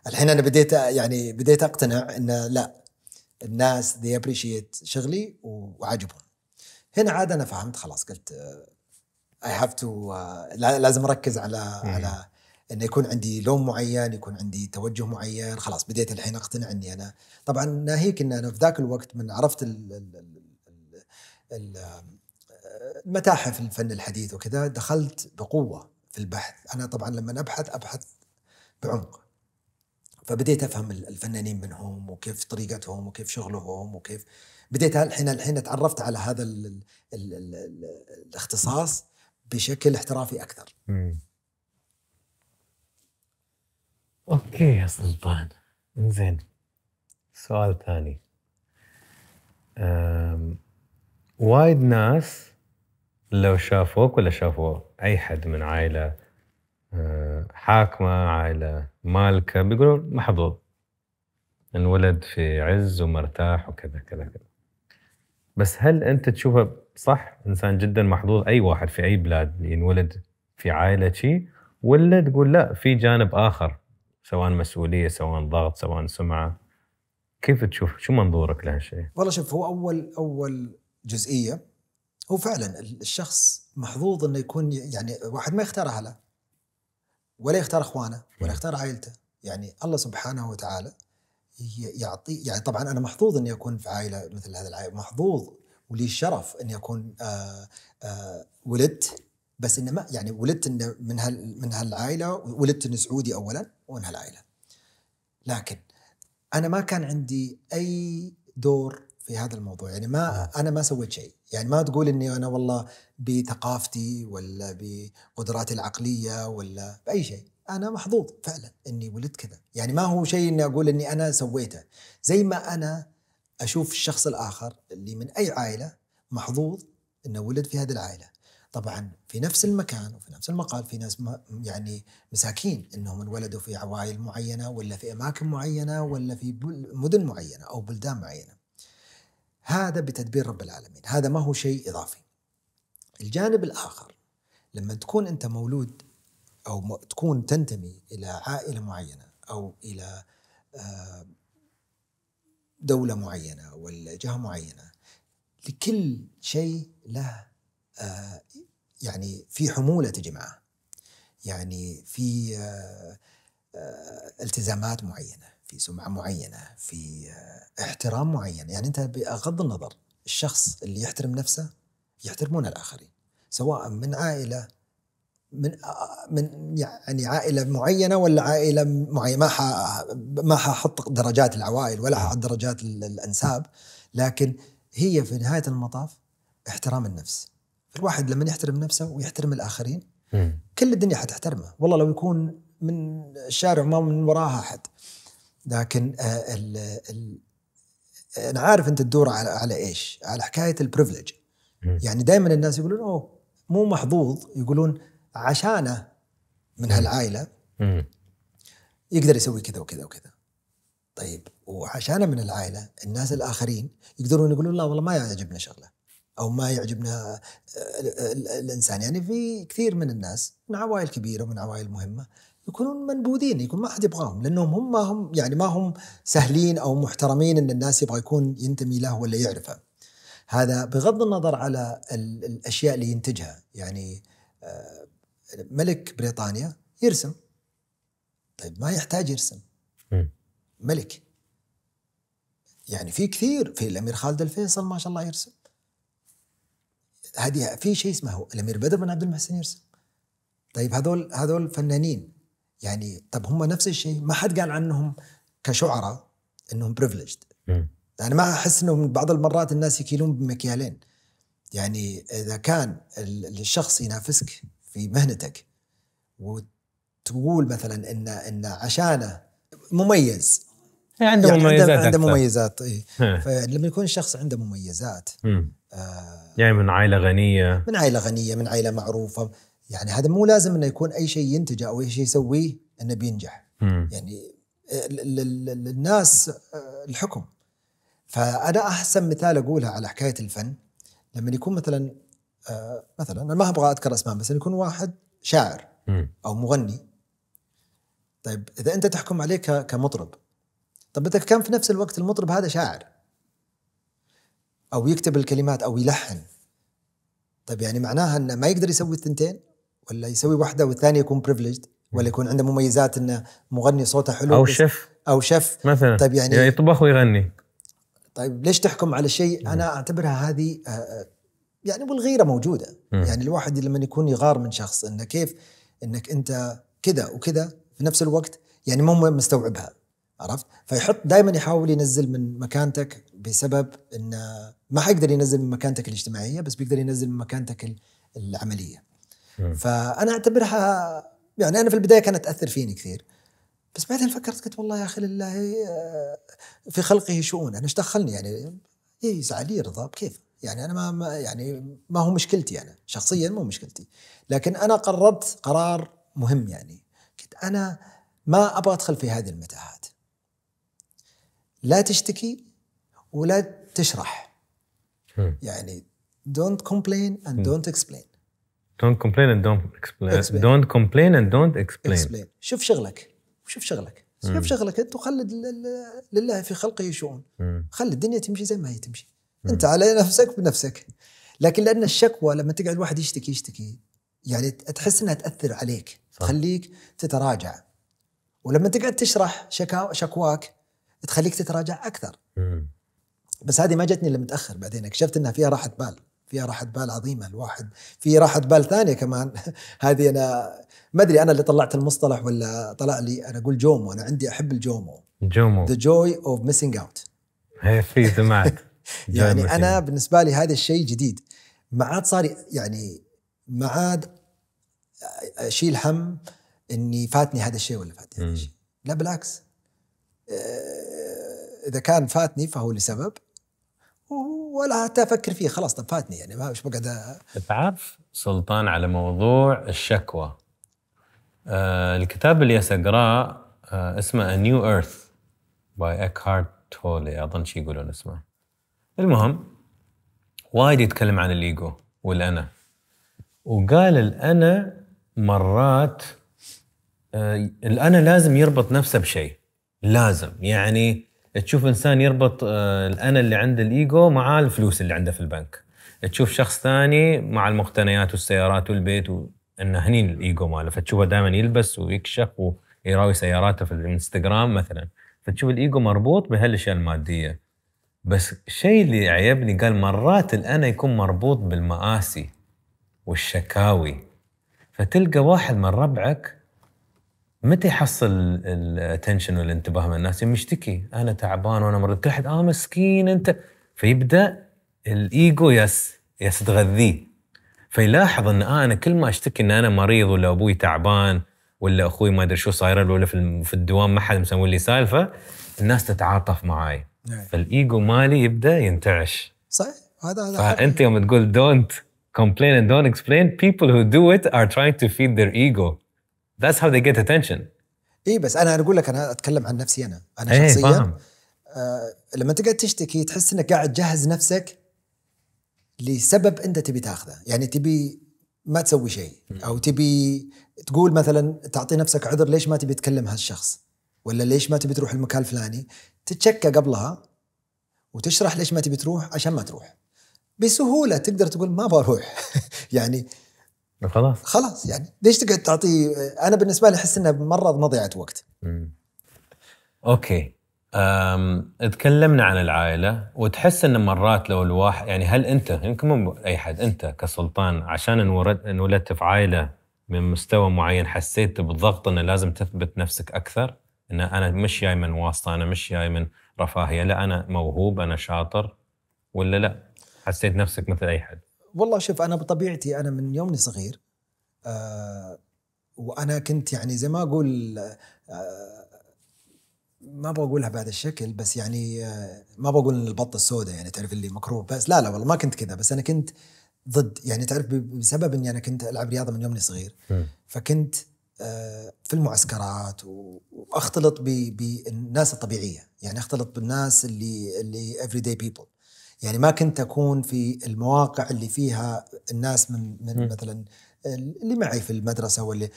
الحين انا بديت يعني بديت اقتنع انه لا الناس دي ابريشيت شغلي وعجبهم هنا عاد انا فهمت خلاص قلت اي هاف تو لازم اركز على مم. على انه يكون عندي لون معين يكون عندي توجه معين خلاص بديت الحين اقتنع اني انا طبعا ناهيك ان انا في ذاك الوقت من عرفت ال ال آه، المتاحف الفن الحديث وكذا دخلت بقوه في البحث انا طبعا لما ابحث ابحث بعمق فبديت افهم الفنانين منهم وكيف طريقتهم وكيف شغلهم وكيف بديت الحين الحين تعرفت على هذا الـ الـ الـ الـ الاختصاص بشكل احترافي اكثر. مم. اوكي يا سلطان زين سؤال ثاني وايد ناس لو شافوك ولا شافوا اي حد من عائله حاكمة عائلة مالكة بيقولوا محظوظ انولد في عز ومرتاح وكذا كذا كذا بس هل أنت تشوفه صح إنسان جدا محظوظ أي واحد في أي بلاد ينولد في عائلة شي ولا تقول لا في جانب آخر سواء مسؤولية سواء ضغط سواء سمعة كيف تشوف شو منظورك لهالشيء؟ والله شوف هو أول أول جزئية هو فعلا الشخص محظوظ انه يكون يعني واحد ما يختارها له ولا يختار اخوانه ولا نعم. يختار عائلته يعني الله سبحانه وتعالى يعطي يعني طبعا انا محظوظ اني اكون في عائله مثل هذه العائله محظوظ ولي الشرف اني اكون آآ آه، آآ آه، ولدت بس انما يعني ولدت إن من هال من هالعائله ولدت اني سعودي اولا ومن هالعائله لكن انا ما كان عندي اي دور في هذا الموضوع يعني ما انا ما سويت شيء يعني ما تقول اني انا والله بثقافتي ولا بقدراتي العقليه ولا باي شيء انا محظوظ فعلا اني ولدت كذا يعني ما هو شيء اني اقول اني انا سويته زي ما انا اشوف الشخص الاخر اللي من اي عائله محظوظ انه ولد في هذه العائله طبعا في نفس المكان وفي نفس المقال في ناس يعني مساكين انهم انولدوا في عوائل معينه ولا في اماكن معينه ولا في مدن معينه او بلدان معينه هذا بتدبير رب العالمين هذا ما هو شيء إضافي الجانب الآخر لما تكون أنت مولود أو تكون تنتمي إلى عائلة معينة أو إلى آه، دولة معينة ولا جهة معينة لكل شيء له آه، يعني في حمولة تجي معه يعني في آه، التزامات معينة في سمعه معينه في آه، احترام معين يعني انت بغض النظر الشخص اللي يحترم نفسه يحترمون الاخرين سواء من عائله من آه، من يعني عائله معينه ولا عائله معينه ما ما ححط درجات العوائل ولا ححط درجات الانساب لكن هي في نهايه المطاف احترام النفس الواحد لما يحترم نفسه ويحترم الاخرين كل الدنيا حتحترمه والله لو يكون من الشارع ما من وراها احد لكن آه، ال ال انا عارف انت تدور على على ايش؟ على حكايه البريفليج يعني دائما الناس يقولون اوه مو محظوظ يقولون عشانه من هالعائله يقدر يسوي كذا وكذا وكذا طيب وعشانه من العائله الناس الاخرين يقدرون يقولون لا والله ما يعجبنا شغله او ما يعجبنا آه، الانسان يعني في كثير من الناس من عوائل كبيره ومن عوائل مهمه يكونون منبوذين يكون ما حد يبغاهم لانهم هم ما هم يعني ما هم سهلين او محترمين ان الناس يبغى يكون ينتمي له ولا يعرفه. هذا بغض النظر على الاشياء اللي ينتجها يعني آه، ملك بريطانيا يرسم طيب ما يحتاج يرسم ملك يعني في كثير في الامير خالد الفيصل ما شاء الله يرسم هذه في شيء اسمه الامير بدر بن عبد المحسن يرسم طيب هذول هذول فنانين يعني طب هم نفس الشيء ما حد قال عنهم كشعراء انهم بريفليجد يعني ما احس انه بعض المرات الناس يكيلون بمكيالين يعني اذا كان الشخص ينافسك في مهنتك وتقول مثلا ان ان عشانه مميز عنده يعني مميزات عنده, إيه. عنده مميزات إيه. فلما يكون الشخص عنده مميزات آه يعني من عائله غنيه من عائله غنيه من عائله معروفه يعني هذا مو لازم انه يكون اي شيء ينتجه او اي شيء يسويه انه بينجح مم. يعني آه، للناس آه، الحكم فانا احسن مثال اقولها على حكايه الفن لما يكون مثلا آه، مثلا انا ما ابغى اذكر اسماء بس يكون واحد شاعر مم. او مغني طيب اذا انت تحكم عليه كمطرب طب اذا كان في نفس الوقت المطرب هذا شاعر او يكتب الكلمات او يلحن طيب يعني معناها انه ما يقدر يسوي الثنتين ولا يسوي واحده والثانيه يكون بريفليجد ولا يكون عنده مميزات انه مغني صوته حلو او شيف او شيف مثلا طيب يعني, يعني, يطبخ ويغني طيب ليش تحكم على شيء انا اعتبرها هذه آه، آه، يعني والغيره موجوده يعني الواحد لما يكون يغار من شخص انه كيف انك انت كذا وكذا في نفس الوقت يعني مو مستوعبها عرفت فيحط دائما يحاول ينزل من مكانتك بسبب انه ما حيقدر ينزل من مكانتك الاجتماعيه بس بيقدر ينزل من مكانتك العمليه فانا اعتبرها يعني انا في البدايه كانت تاثر فيني كثير بس بعدين فكرت قلت والله يا اخي لله آه، في خلقه شؤون انا ايش دخلني يعني يزعل يرضى كيف يعني انا ما يعني ما هو مشكلتي انا شخصيا مو مشكلتي لكن انا قررت قرار مهم يعني قلت انا ما ابغى ادخل في هذه المتاهات لا تشتكي ولا تشرح يعني don't complain and don't explain Don't complain and don't explain. explain. Don't complain and don't explain. explain. شوف شغلك شوف شغلك شوف شغلك انت وخلد لله في خلقه شؤون خلي الدنيا تمشي زي ما هي تمشي انت على نفسك بنفسك لكن لان الشكوى لما تقعد واحد يشتكي يشتكي يعني تحس انها تاثر عليك صح. تخليك تتراجع ولما تقعد تشرح شكا شكواك تخليك تتراجع اكثر مم. بس هذه ما جتني الا متاخر بعدين اكتشفت انها فيها راحه بال فيها راحة بال عظيمة الواحد في راحة بال ثانية كمان هذه أنا ما أدري أنا اللي طلعت المصطلح ولا طلع لي أنا أقول جومو أنا عندي أحب الجومو جومو The joy of missing out في دماغ يعني أنا بالنسبة لي هذا الشيء جديد ما عاد صار يعني ما عاد أشيل هم إني فاتني هذا الشيء ولا فاتني هذا الشيء لا بالعكس آه، إذا كان فاتني فهو لسبب ولا افكر فيه خلاص طب فاتني يعني ما مش بقعد تعرف سلطان على موضوع الشكوى آه الكتاب اللي اقراه آه اسمه A New Earth باي اكهارت تولي اظن شي يقولون اسمه المهم وايد يتكلم عن الايجو والانا وقال الانا مرات آه الانا لازم يربط نفسه بشيء لازم يعني تشوف انسان يربط آه، الانا اللي عنده الايجو مع الفلوس اللي عنده في البنك تشوف شخص ثاني مع المقتنيات والسيارات والبيت وانه هني الايجو ماله فتشوفه دائما يلبس ويكشخ ويراوي سياراته في الانستغرام مثلا فتشوف الايجو مربوط بهالاشياء الماديه بس الشيء اللي عيبني قال مرات الانا يكون مربوط بالمآسي والشكاوي فتلقى واحد من ربعك متى يحصل الاتنشن والانتباه من الناس؟ مشتكي انا تعبان وانا مريض كل حد اه مسكين انت فيبدا الايجو يس يس تغذيه فيلاحظ ان آه انا كل ما اشتكي ان انا مريض ولا ابوي تعبان ولا اخوي ما ادري شو صاير له ولا في الدوام ما حد مسوي لي سالفه الناس تتعاطف معاي نعم. فالايجو مالي يبدا ينتعش صحيح هذا هذا فانت يوم تقول دونت كومبلين اند دونت اكسبلين people هو do ار are تو فيد ذير ايجو That's how they get attention. اي بس انا اقول لك انا اتكلم عن نفسي انا انا hey, إيه، شخصيا فاهم. آه لما تقعد تشتكي تحس انك قاعد تجهز نفسك لسبب انت تبي تاخذه يعني تبي ما تسوي شيء او تبي تقول مثلا تعطي نفسك عذر ليش ما تبي تكلم هالشخص ولا ليش ما تبي تروح المكان الفلاني تتشكى قبلها وتشرح ليش ما تبي تروح عشان ما تروح بسهوله تقدر تقول ما بروح يعني خلاص خلاص يعني ليش تقعد تعطي انا بالنسبه لي احس انها مره مضيعه وقت مم. اوكي أم تكلمنا عن العائله وتحس ان مرات لو الواحد يعني هل انت يمكن مو اي حد انت كسلطان عشان انولدت في عائله من مستوى معين حسيت بالضغط انه لازم تثبت نفسك اكثر ان انا مش جاي من واسطه انا مش جاي من رفاهيه لا انا موهوب انا شاطر ولا لا حسيت نفسك مثل اي حد والله شوف انا بطبيعتي انا من يومي صغير آه وانا كنت يعني زي ما اقول آه ما ابغى اقولها بهذا الشكل بس يعني آه ما بقول البطه السوداء يعني تعرف اللي مكروه بس لا لا والله ما كنت كذا بس انا كنت ضد يعني تعرف بسبب اني انا كنت العب رياضه من يومي صغير فكنت آه، في المعسكرات واختلط بالناس الطبيعيه يعني اختلط بالناس اللي اللي افري داي بيبل يعني ما كنت اكون في المواقع اللي فيها الناس من من مثلا اللي معي في المدرسه واللي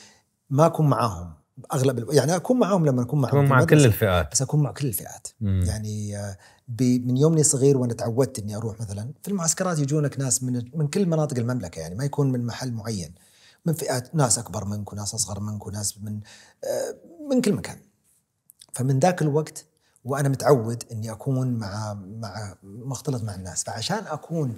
ما اكون معاهم اغلب يعني اكون معاهم لما اكون معاهم مع كل الفئات بس اكون مع كل الفئات م. يعني آه، من يومني صغير وانا تعودت اني اروح مثلا في المعسكرات يجونك ناس من من كل مناطق المملكه يعني ما يكون من محل معين من فئات ناس اكبر منك وناس اصغر منك وناس من آه، من كل مكان فمن ذاك الوقت وانا متعود اني اكون مع مع مختلط مع الناس فعشان اكون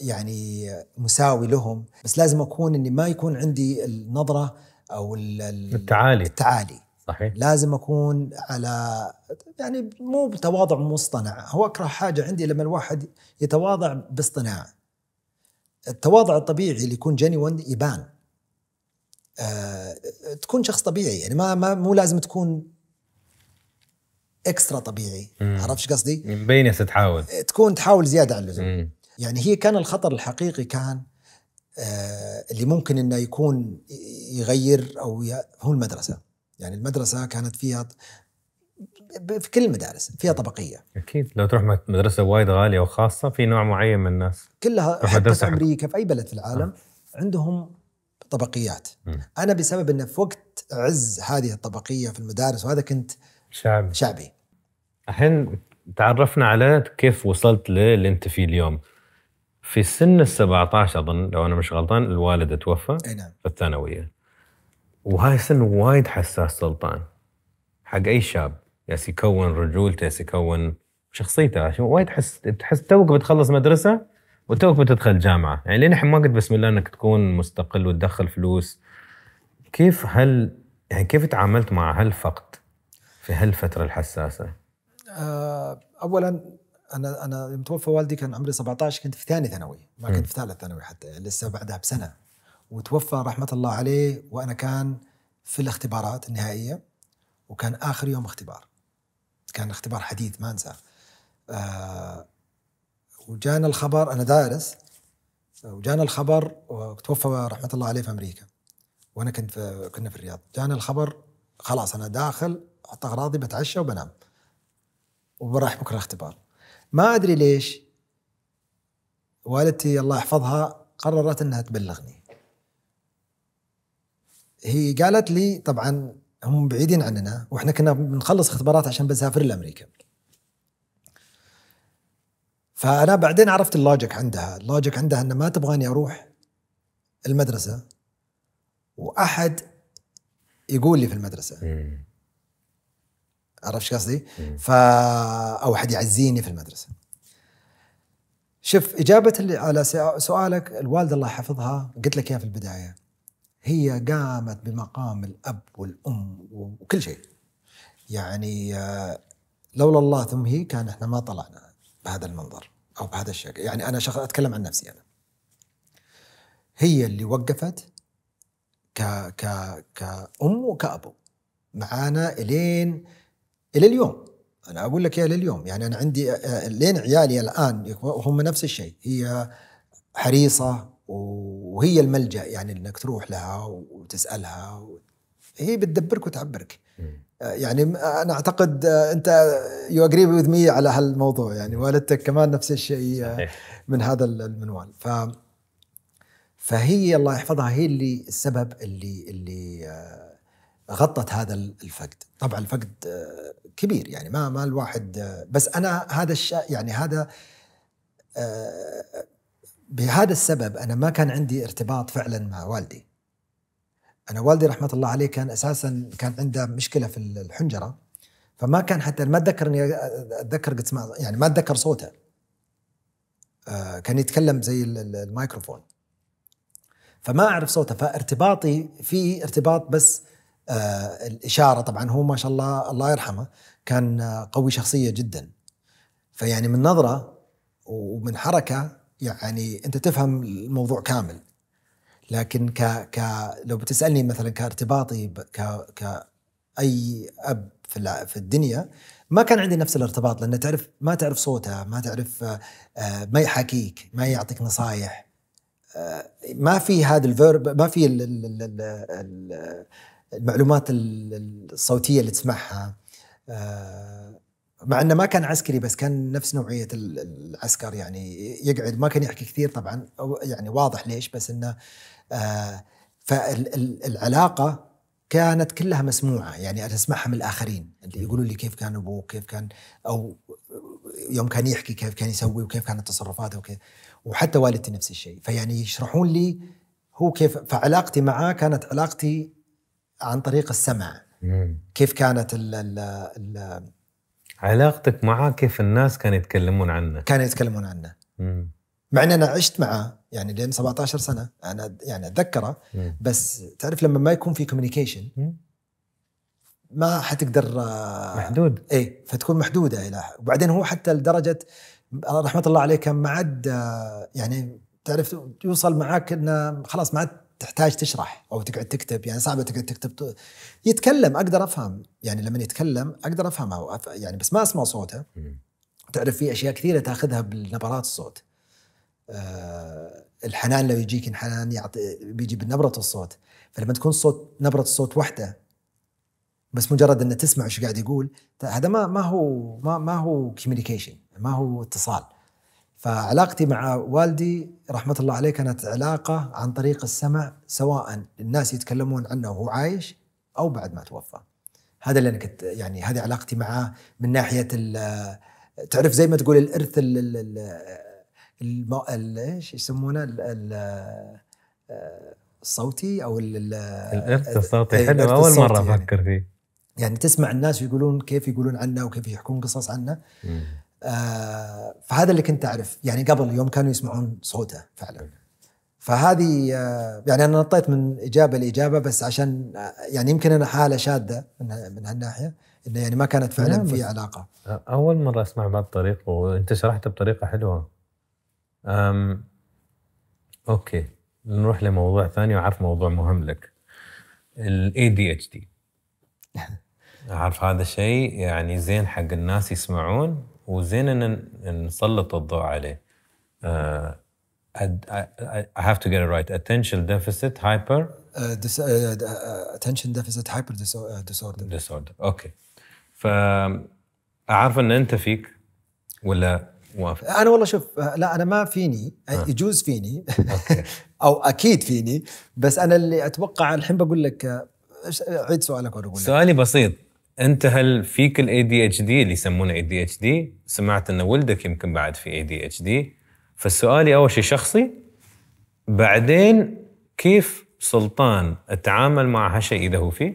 يعني مساوي لهم بس لازم اكون اني ما يكون عندي النظره او التعالي التعالي صحيح لازم اكون على يعني مو بتواضع مصطنع هو اكره حاجه عندي لما الواحد يتواضع باصطناع التواضع الطبيعي اللي يكون جينيون يبان أه تكون شخص طبيعي يعني ما, ما مو لازم تكون اكسترا طبيعي عرفت قصدي؟ يعني مبينه تحاول إيه، تكون تحاول زياده عن اللزوم يعني هي كان الخطر الحقيقي كان آه اللي ممكن انه يكون يغير او ي... هو المدرسه يعني المدرسه كانت فيها في كل المدارس فيها طبقيه اكيد لو تروح مدرسه وايد غاليه وخاصه في نوع معين من الناس كلها حتى في امريكا في اي بلد في العالم آه. عندهم طبقيات م. انا بسبب انه في وقت عز هذه الطبقيه في المدارس وهذا كنت شعبي شعبي الحين تعرفنا على كيف وصلت للي انت فيه اليوم في سن ال 17 اظن لو انا مش غلطان الوالد توفى اي نعم في الثانويه وهاي سن وايد حساس سلطان حق اي شاب ياس يكون رجولته ياس يكون شخصيته وايد حس تحس توك بتخلص مدرسه وتوك بتدخل جامعه يعني لين ما قلت بسم الله انك تكون مستقل وتدخل فلوس كيف هل يعني كيف تعاملت مع هالفقد في هالفتره الحساسه؟ آه، اولا انا انا يوم توفى والدي كان عمري 17 كنت في ثاني ثانوي ما كنت في ثالث ثانوي حتى لسه بعدها بسنه وتوفى رحمه الله عليه وانا كان في الاختبارات النهائيه وكان اخر يوم اختبار كان اختبار حديث ما انساه وجانا الخبر انا دارس وجانا الخبر وتوفى رحمه الله عليه في امريكا وانا كنت في كنا في الرياض جانا الخبر خلاص انا داخل احط اغراضي بتعشى وبنام وبروح بكره اختبار ما ادري ليش والدتي الله يحفظها قررت انها تبلغني هي قالت لي طبعا هم بعيدين عننا واحنا كنا بنخلص اختبارات عشان بنسافر لامريكا فانا بعدين عرفت اللوجيك عندها اللوجيك عندها ان ما تبغاني اروح المدرسه واحد يقول لي في المدرسه عرفت قصدي؟ ف او حد يعزيني في المدرسه. شوف اجابه اللي على سؤالك الوالده الله يحفظها قلت لك اياها في البدايه هي قامت بمقام الاب والام وكل شيء. يعني آه، لولا الله ثم هي كان احنا ما طلعنا بهذا المنظر او بهذا الشكل، يعني انا شخص اتكلم عن نفسي انا. هي اللي وقفت ك ك كأم وكأبو معانا الين الى اليوم انا اقول لك يا لليوم يعني انا عندي آه، آه، لين عيالي الان هم نفس الشيء هي حريصه وهي الملجا يعني انك تروح لها وتسالها هي بتدبرك وتعبرك آه، يعني انا اعتقد انت يو اجري وذ مي على هالموضوع يعني والدتك كمان نفس الشيء صحيح. من هذا المنوال ف فهي الله يحفظها هي اللي السبب اللي اللي غطت هذا الفقد طبعا الفقد آه، كبير يعني ما ما الواحد آه، بس انا هذا الشيء يعني هذا آه، بهذا السبب انا ما كان عندي ارتباط فعلا مع والدي انا والدي رحمه الله عليه كان اساسا كان عنده مشكله في الحنجره فما كان حتى ما اتذكر اني اتذكر قد يعني ما اتذكر صوته كان يتكلم زي الميكروفون فما اعرف صوته فارتباطي في ارتباط بس آه، الاشاره طبعا هو ما شاء الله الله يرحمه كان قوي شخصيه جدا فيعني من نظره ومن حركه يعني انت تفهم الموضوع كامل لكن ك ك لو بتسالني مثلا كارتباطي ك ك اي اب في في الدنيا ما كان عندي نفس الارتباط لان تعرف ما تعرف صوته ما تعرف آه، ما يحاكيك ما يعطيك نصايح آه، ما في هذا الفيرب ما في ال ال ال ال المعلومات الصوتيه اللي تسمعها آه، مع انه ما كان عسكري بس كان نفس نوعيه العسكر يعني يقعد ما كان يحكي كثير طبعا يعني واضح ليش بس انه آه، فالعلاقه كانت كلها مسموعه يعني انا اسمعها من الاخرين اللي يقولوا لي كيف كان ابوه كيف كان او يوم كان يحكي كيف كان يسوي وكيف كانت تصرفاته وكيف وحتى والدتي نفس الشيء فيعني يشرحون لي هو كيف فعلاقتي معاه كانت علاقتي عن طريق السمع مم. كيف كانت ال ال الـ علاقتك معاه كيف الناس كانوا يتكلمون عنه كانوا يتكلمون عنه مم. مع ان انا عشت معاه يعني لين 17 سنه انا يعني اتذكره مم. بس تعرف لما ما يكون في كوميونيكيشن ما حتقدر آه، محدود اي فتكون محدوده الى وبعدين هو حتى لدرجه رحمه الله عليه كان ما عاد آه، يعني تعرف يوصل معاك انه خلاص ما عاد تحتاج تشرح او تقعد تكتب يعني صعبه تقعد تكتب يتكلم اقدر افهم يعني لما يتكلم اقدر افهمه يعني بس ما اسمع صوته تعرف في اشياء كثيره تاخذها بنبرات الصوت أه الحنان لو يجيك الحنان يعطي بيجي بنبره الصوت فلما تكون صوت نبره الصوت واحده بس مجرد انه تسمع ايش قاعد يقول هذا ما ما هو ما ما هو كوميونيكيشن ما هو اتصال فعلاقتي مع والدي رحمة الله عليه كانت علاقة عن طريق السمع سواء الناس يتكلمون عنه وهو عايش أو بعد ما توفى هذا اللي أنا كنت يعني هذه علاقتي معه من ناحية تعرف زي ما تقول الإرث ايش يسمونه الصوتي او الارث الصوتي إيه، حلو اول مره يعني. افكر فيه يعني تسمع الناس يقولون كيف يقولون عنه وكيف يحكون قصص عنه آه، فهذا اللي كنت اعرف يعني قبل يوم كانوا يسمعون صوته فعلا فهذه آه، يعني انا نطيت من اجابه لاجابه بس عشان آه، يعني يمكن انا حاله شاذه من, من هالناحيه انه يعني ما كانت فعلا نعم، في علاقه اول مره اسمع بهذا الطريق وانت شرحته بطريقه حلوه أم اوكي نروح لموضوع ثاني وعارف موضوع مهم لك الاي دي اتش دي اعرف هذا الشيء يعني زين حق الناس يسمعون وزين ان نسلط الضوء عليه uh, آه، I, I, have to get it right attention deficit hyper uh, dis, uh, attention deficit hyper disorder disorder اوكي okay. اعرف ان انت فيك ولا موافق انا والله شوف لا انا ما فيني يجوز فيني او اكيد فيني بس انا اللي اتوقع الحين بقول لك عيد سؤالك وانا اقول سؤالي بسيط انت هل فيك الاي دي اتش دي اللي يسمونه اي دي اتش دي سمعت ان ولدك يمكن بعد في اي دي اتش دي فسؤالي اول شيء شخصي بعدين كيف سلطان اتعامل مع هالشيء اذا هو فيه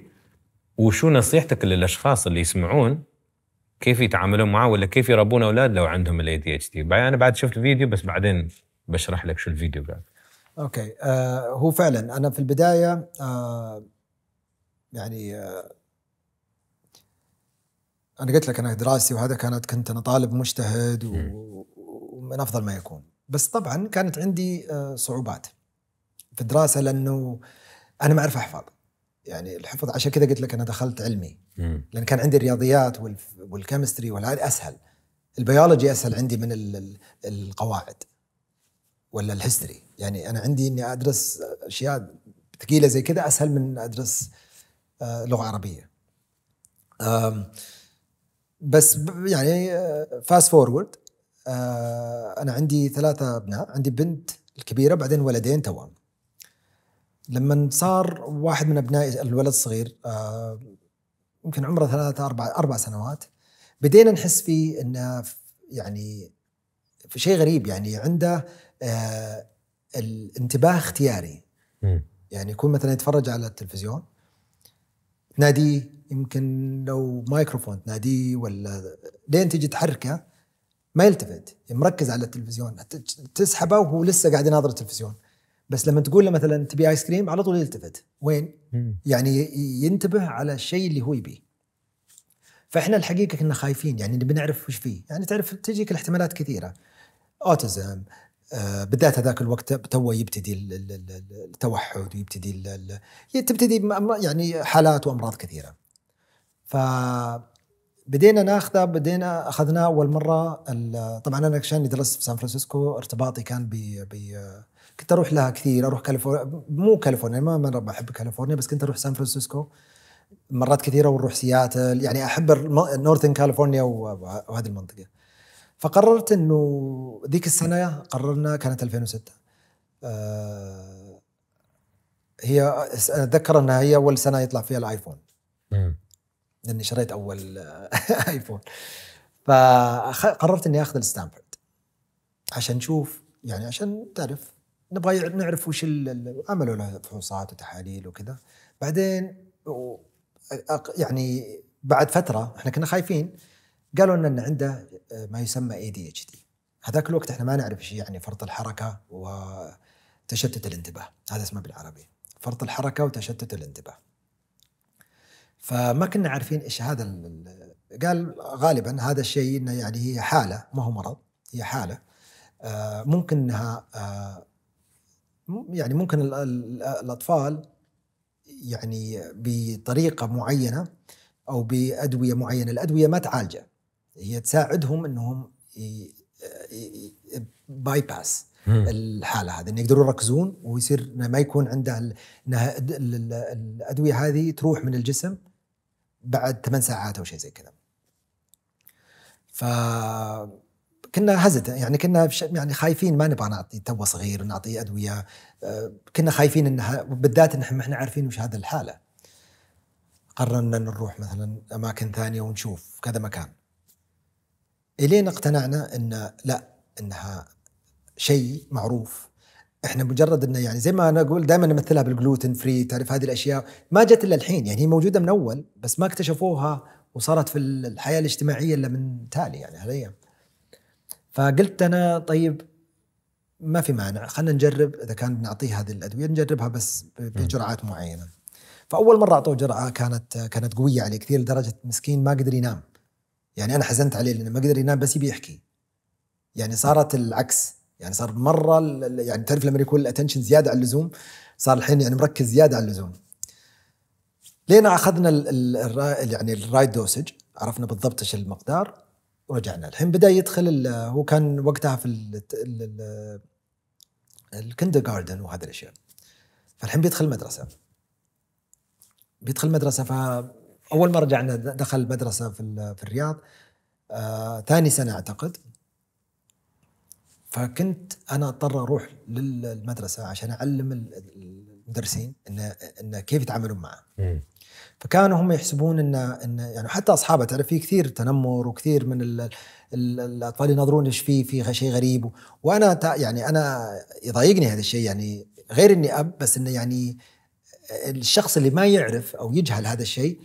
وشو نصيحتك للاشخاص اللي يسمعون كيف يتعاملون معه ولا كيف يربون اولاد لو عندهم الاي دي اتش دي انا بعد شفت الفيديو بس بعدين بشرح لك شو الفيديو بعد اوكي آه هو فعلا انا في البدايه آه يعني آه انا قلت لك انا دراستي وهذا كانت كنت انا طالب مجتهد ومن افضل ما يكون بس طبعا كانت عندي آه، صعوبات في الدراسه لانه انا ما اعرف احفظ يعني الحفظ عشان كذا قلت لك انا دخلت علمي لان كان عندي الرياضيات والكيمستري والعادي اسهل البيولوجي اسهل عندي من القواعد ولا الهيستوري يعني انا عندي اني ادرس اشياء ثقيله زي كذا اسهل من ادرس آه، لغه عربيه بس يعني فاست آه، فورورد انا عندي ثلاثه ابناء عندي بنت الكبيره بعدين ولدين توام لما صار واحد من ابنائي الولد الصغير آه، يمكن عمره ثلاثة أربع أربع سنوات بدينا نحس فيه إنه يعني في شيء غريب يعني عنده آه، الانتباه اختياري يعني يكون مثلا يتفرج على التلفزيون ناديه يمكن لو مايكروفون تناديه ولا لين تجي تحركه ما يلتفت يعني مركز على التلفزيون تسحبه وهو لسه قاعد يناظر التلفزيون بس لما تقول له مثلا تبي ايس كريم على طول يلتفت وين؟ مم. يعني ينتبه على الشيء اللي هو يبيه. فاحنا الحقيقه كنا خايفين يعني نبي نعرف وش فيه، يعني تعرف تجيك الاحتمالات كثيره. اوتزم آه بالذات هذاك الوقت تو يبتدي التوحد ويبتدي تبتدي يعني حالات وامراض كثيره. فبدينا ناخذه بدينا اخذناه اول مره طبعا انا عشان درست في سان فرانسيسكو ارتباطي كان ب كنت اروح لها كثير اروح كاليفورنيا مو كاليفورنيا ما ما بحب كاليفورنيا بس كنت اروح سان فرانسيسكو مرات كثيره ونروح سياتل يعني احب نورثن كاليفورنيا وهذه المنطقه فقررت انه ذيك السنه قررنا كانت 2006 آه، هي اتذكر انها هي اول سنه يطلع فيها الايفون لاني شريت اول ايفون فقررت اني اخذ الستانفورد عشان نشوف يعني عشان تعرف نبغى نعرف وش عملوا له فحوصات وتحاليل وكذا بعدين يعني بعد فتره احنا كنا خايفين قالوا لنا ان عنده آه، ما يسمى اي دي اتش دي هذاك الوقت احنا ما نعرف ايش يعني فرط الحركه وتشتت الانتباه هذا اسمه بالعربي فرط الحركه وتشتت الانتباه فما كنا عارفين ايش هذا قال غالبا هذا الشيء انه يعني هي حاله ما هو مرض هي حاله آه، ممكن انها آه، يعني ممكن الاطفال يعني بطريقه معينه او بادويه معينه الادويه ما تعالجه هي تساعدهم انهم باي باس الحاله هذه ان يقدروا يركزون ويصير ما يكون عنده انها الادويه هذه تروح من الجسم بعد ثمان ساعات او شيء زي كذا ف كنا هزت يعني كنا يعني خايفين ما نبغى نعطي تو صغير نعطيه ادويه آه، كنا خايفين انها بالذات ان احنا عارفين وش هذا الحاله قررنا نروح مثلا اماكن ثانيه ونشوف كذا مكان الين اقتنعنا ان لا انها شيء معروف احنا مجرد انه يعني زي ما انا اقول دائما نمثلها بالجلوتين فري تعرف هذه الاشياء ما جت الا الحين يعني هي موجوده من اول بس ما اكتشفوها وصارت في الحياه الاجتماعيه الا من تالي يعني هالايام فقلت انا طيب ما في مانع خلينا نجرب اذا كان نعطيه هذه الادويه نجربها بس بجرعات معينه فاول مره اعطوه جرعه كانت كانت قويه عليه كثير لدرجه مسكين ما قدر ينام يعني انا حزنت عليه لانه ما قدر ينام بس يبي يحكي يعني صارت العكس يعني صار مره يعني تعرف لما يكون الاتنشن زياده عن اللزوم صار الحين يعني مركز زياده عن اللزوم لين اخذنا الـ الـ يعني الرايت دوسج عرفنا بالضبط ايش المقدار ورجعنا الحين بدا يدخل هو كان وقتها في الكندر جاردن وهذه الاشياء فالحين بيدخل المدرسه بيدخل المدرسه فاول ما رجعنا دخل المدرسه في, في الرياض آه ثاني سنه اعتقد فكنت انا اضطر اروح للمدرسه عشان اعلم المدرسين ان ان كيف يتعاملون معه. فكانوا هم يحسبون ان ان يعني حتى اصحابه تعرف في كثير تنمر وكثير من الـ الاطفال ينظرون ايش في في شيء غريب وانا يعني انا يضايقني هذا الشيء يعني غير اني اب بس انه يعني الشخص اللي ما يعرف او يجهل هذا الشيء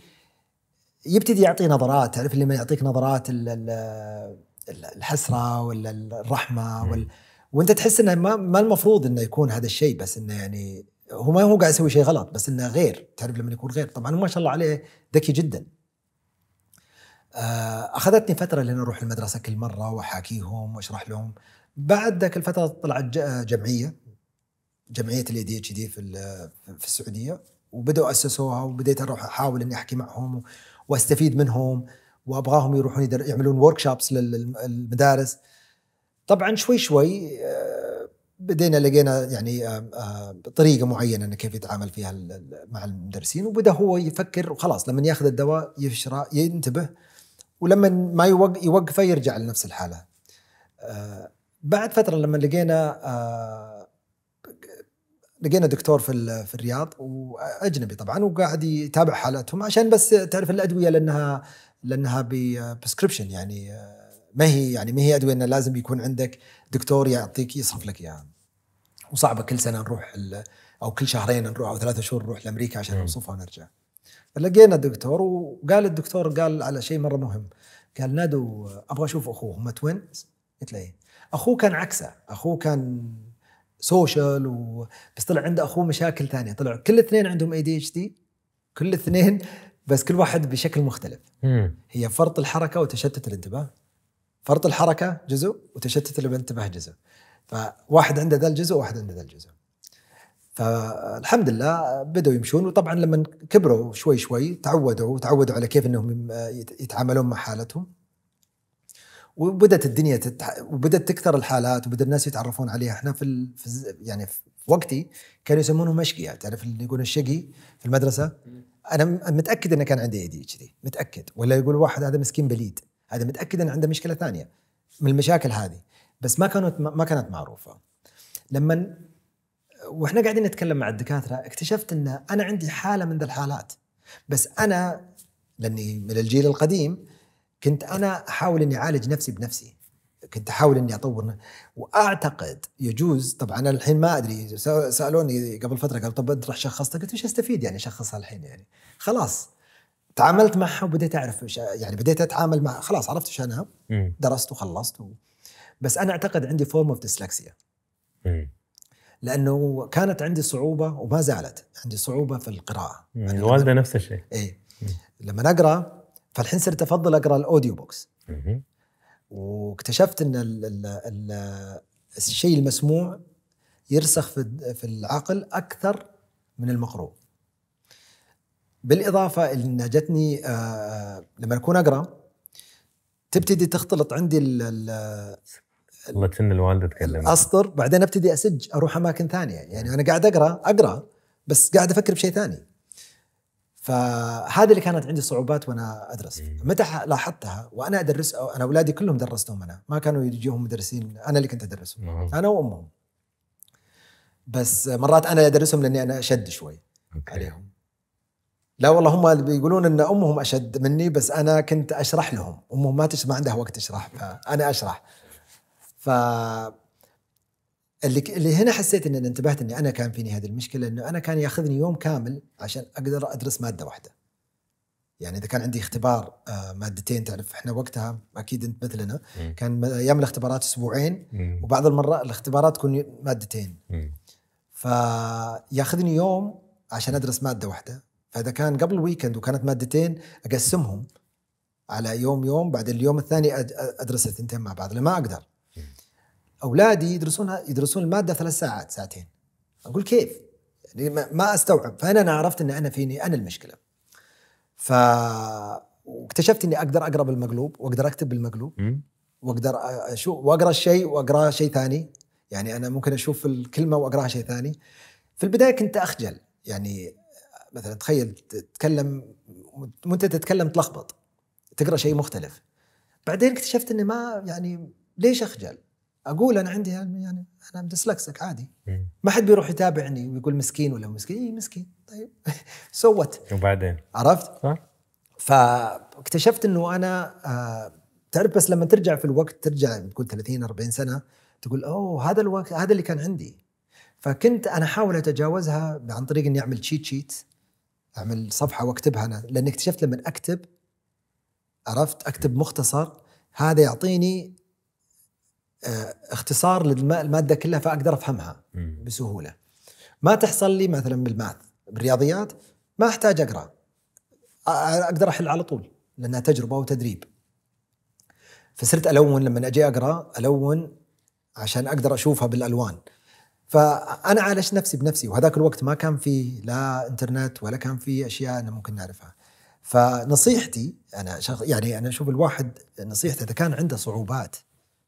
يبتدي يعطي نظرات تعرف اللي ما يعطيك نظرات ال الحسره ولا الرحمه وال... وانت تحس انه ما, ما المفروض انه يكون هذا الشيء بس انه يعني هو ما هو قاعد يسوي شيء غلط بس انه غير تعرف لما يكون غير طبعا ما شاء الله عليه ذكي جدا آه، اخذتني فتره لين اروح المدرسه كل مره واحاكيهم واشرح لهم بعد ذاك الفتره طلعت آه، جمعيه جمعيه الاي دي اتش دي في في السعوديه وبداوا اسسوها وبديت اروح احاول اني احكي معهم واستفيد منهم وابغاهم يروحون يعملون ورك شوبس للمدارس طبعا شوي شوي آه، بدينا لقينا يعني آه، آه، طريقه معينه انه كيف يتعامل فيها مع المدرسين وبدا هو يفكر وخلاص لما ياخذ الدواء يشرى ينتبه ولما ما يوقفه يرجع لنفس الحاله. بعد فتره لما لقينا لقينا دكتور في في الرياض واجنبي طبعا وقاعد يتابع حالاتهم عشان بس تعرف الادويه لانها لانها بسكريبشن يعني ما هي يعني ما هي ادويه انه لازم يكون عندك دكتور يعطيك يصرف لك اياها يعني. وصعبه كل سنه نروح او كل شهرين نروح او ثلاثة شهور نروح لامريكا عشان نوصفها ونرجع فلقينا الدكتور وقال الدكتور قال على شيء مره مهم قال نادو ابغى اشوف اخوه هم توينز قلت له إيه. اخوه كان عكسه اخوه كان سوشيال و... بس طلع عنده اخوه مشاكل ثانيه طلع كل اثنين عندهم اي دي اتش دي كل اثنين بس كل واحد بشكل مختلف هي فرط الحركه وتشتت الانتباه فرط الحركه جزء وتشتت الانتباه جزء فواحد عنده ذا الجزء وواحد عنده ذا الجزء فالحمد لله بدأوا يمشون وطبعا لما كبروا شوي شوي تعودوا وتعودوا على كيف انهم يتعاملون مع حالتهم وبدت الدنيا تتح... وبدت تكثر الحالات وبدا الناس يتعرفون عليها احنا في, ال... في يعني في وقتي كانوا يسمونهم اشقياء تعرف اللي يقولون الشقي في المدرسه انا متاكد انه كان عنده اي دي اتش دي متاكد ولا يقول واحد هذا مسكين بليد هذا متاكد انه عنده مشكله ثانيه من المشاكل هذه بس ما كانت ما كانت معروفه لما واحنا قاعدين نتكلم مع الدكاتره اكتشفت ان انا عندي حاله من ذا الحالات بس انا لاني من الجيل القديم كنت انا احاول اني اعالج نفسي بنفسي كنت احاول اني اطور واعتقد يجوز طبعا انا الحين ما ادري سالوني قبل فتره قالوا طب انت رح شخصتها قلت ايش استفيد يعني شخصها الحين يعني خلاص تعاملت معها وبديت اعرف يعني بديت اتعامل مع خلاص عرفت ايش انا درست وخلصت و... بس انا اعتقد عندي فورم اوف ديسلكسيا لانه كانت عندي صعوبه وما زالت عندي صعوبه في القراءه يعني الوالده نفس الشيء اي لما اقرا فالحين صرت افضل اقرا الاوديو بوكس واكتشفت ان الـ الـ الـ الشيء المسموع يرسخ في في العقل اكثر من المقروء بالاضافه ان جتني آه، آه، لما اكون اقرا تبتدي تختلط عندي ال والله الوالده اسطر بعدين ابتدي اسج اروح اماكن ثانيه يعني انا قاعد اقرا اقرا بس قاعد افكر بشيء ثاني فهذا اللي كانت عندي صعوبات وانا ادرس متى لاحظتها وانا ادرس أو انا اولادي كلهم درستهم انا ما كانوا يجيهم مدرسين انا اللي كنت ادرسهم انا وامهم بس مرات انا ادرسهم لاني انا اشد شوي أوكي. عليهم لا والله هم بيقولون ان امهم اشد مني بس انا كنت اشرح لهم امهم ما تش ما عندها وقت تشرح فانا اشرح ف اللي, اللي هنا حسيت ان انتبهت اني انا كان فيني هذه المشكله انه انا كان ياخذني يوم كامل عشان اقدر ادرس ماده واحده. يعني اذا كان عندي اختبار آه، مادتين تعرف احنا وقتها اكيد انت مثلنا كان ايام الاختبارات اسبوعين وبعض المرات الاختبارات تكون مادتين. فياخذني يوم عشان ادرس ماده واحده فاذا كان قبل الويكند وكانت مادتين اقسمهم على يوم يوم بعد اليوم الثاني ادرس الثنتين مع بعض لأن ما اقدر اولادي يدرسونها يدرسون الماده ثلاث ساعات ساعتين اقول كيف؟ يعني ما استوعب فانا انا عرفت ان انا فيني انا المشكله ف واكتشفت اني اقدر اقرا بالمقلوب واقدر اكتب بالمقلوب واقدر اشوف واقرا الشيء واقرا شيء ثاني يعني انا ممكن اشوف الكلمه واقراها شيء ثاني في البدايه كنت اخجل يعني مثلا تخيل تتكلم وانت تتكلم تلخبط تقرا شيء مختلف بعدين اكتشفت اني ما يعني ليش اخجل اقول انا عندي يعني, يعني انا ديسلكسك عادي ما حد بيروح يتابعني ويقول مسكين ولا مسكين اي مسكين طيب سوت وبعدين عرفت؟ صح فاكتشفت انه انا آه تعرف بس لما ترجع في الوقت ترجع تقول 30 40 سنه تقول اوه هذا الوقت هذا اللي كان عندي فكنت انا احاول اتجاوزها عن طريق اني اعمل تشيت شيت اعمل صفحه واكتبها انا لان اكتشفت لما اكتب عرفت اكتب مختصر هذا يعطيني آه، اختصار للماده كلها فاقدر افهمها بسهوله ما تحصل لي مثلا بالماث بالرياضيات ما احتاج اقرا اقدر احل على طول لانها تجربه وتدريب فصرت الون لما اجي اقرا الون عشان اقدر اشوفها بالالوان فانا عالجت نفسي بنفسي وهذاك الوقت ما كان في لا انترنت ولا كان في اشياء انا ممكن نعرفها فنصيحتي انا شخص يعني انا اشوف الواحد نصيحته اذا كان عنده صعوبات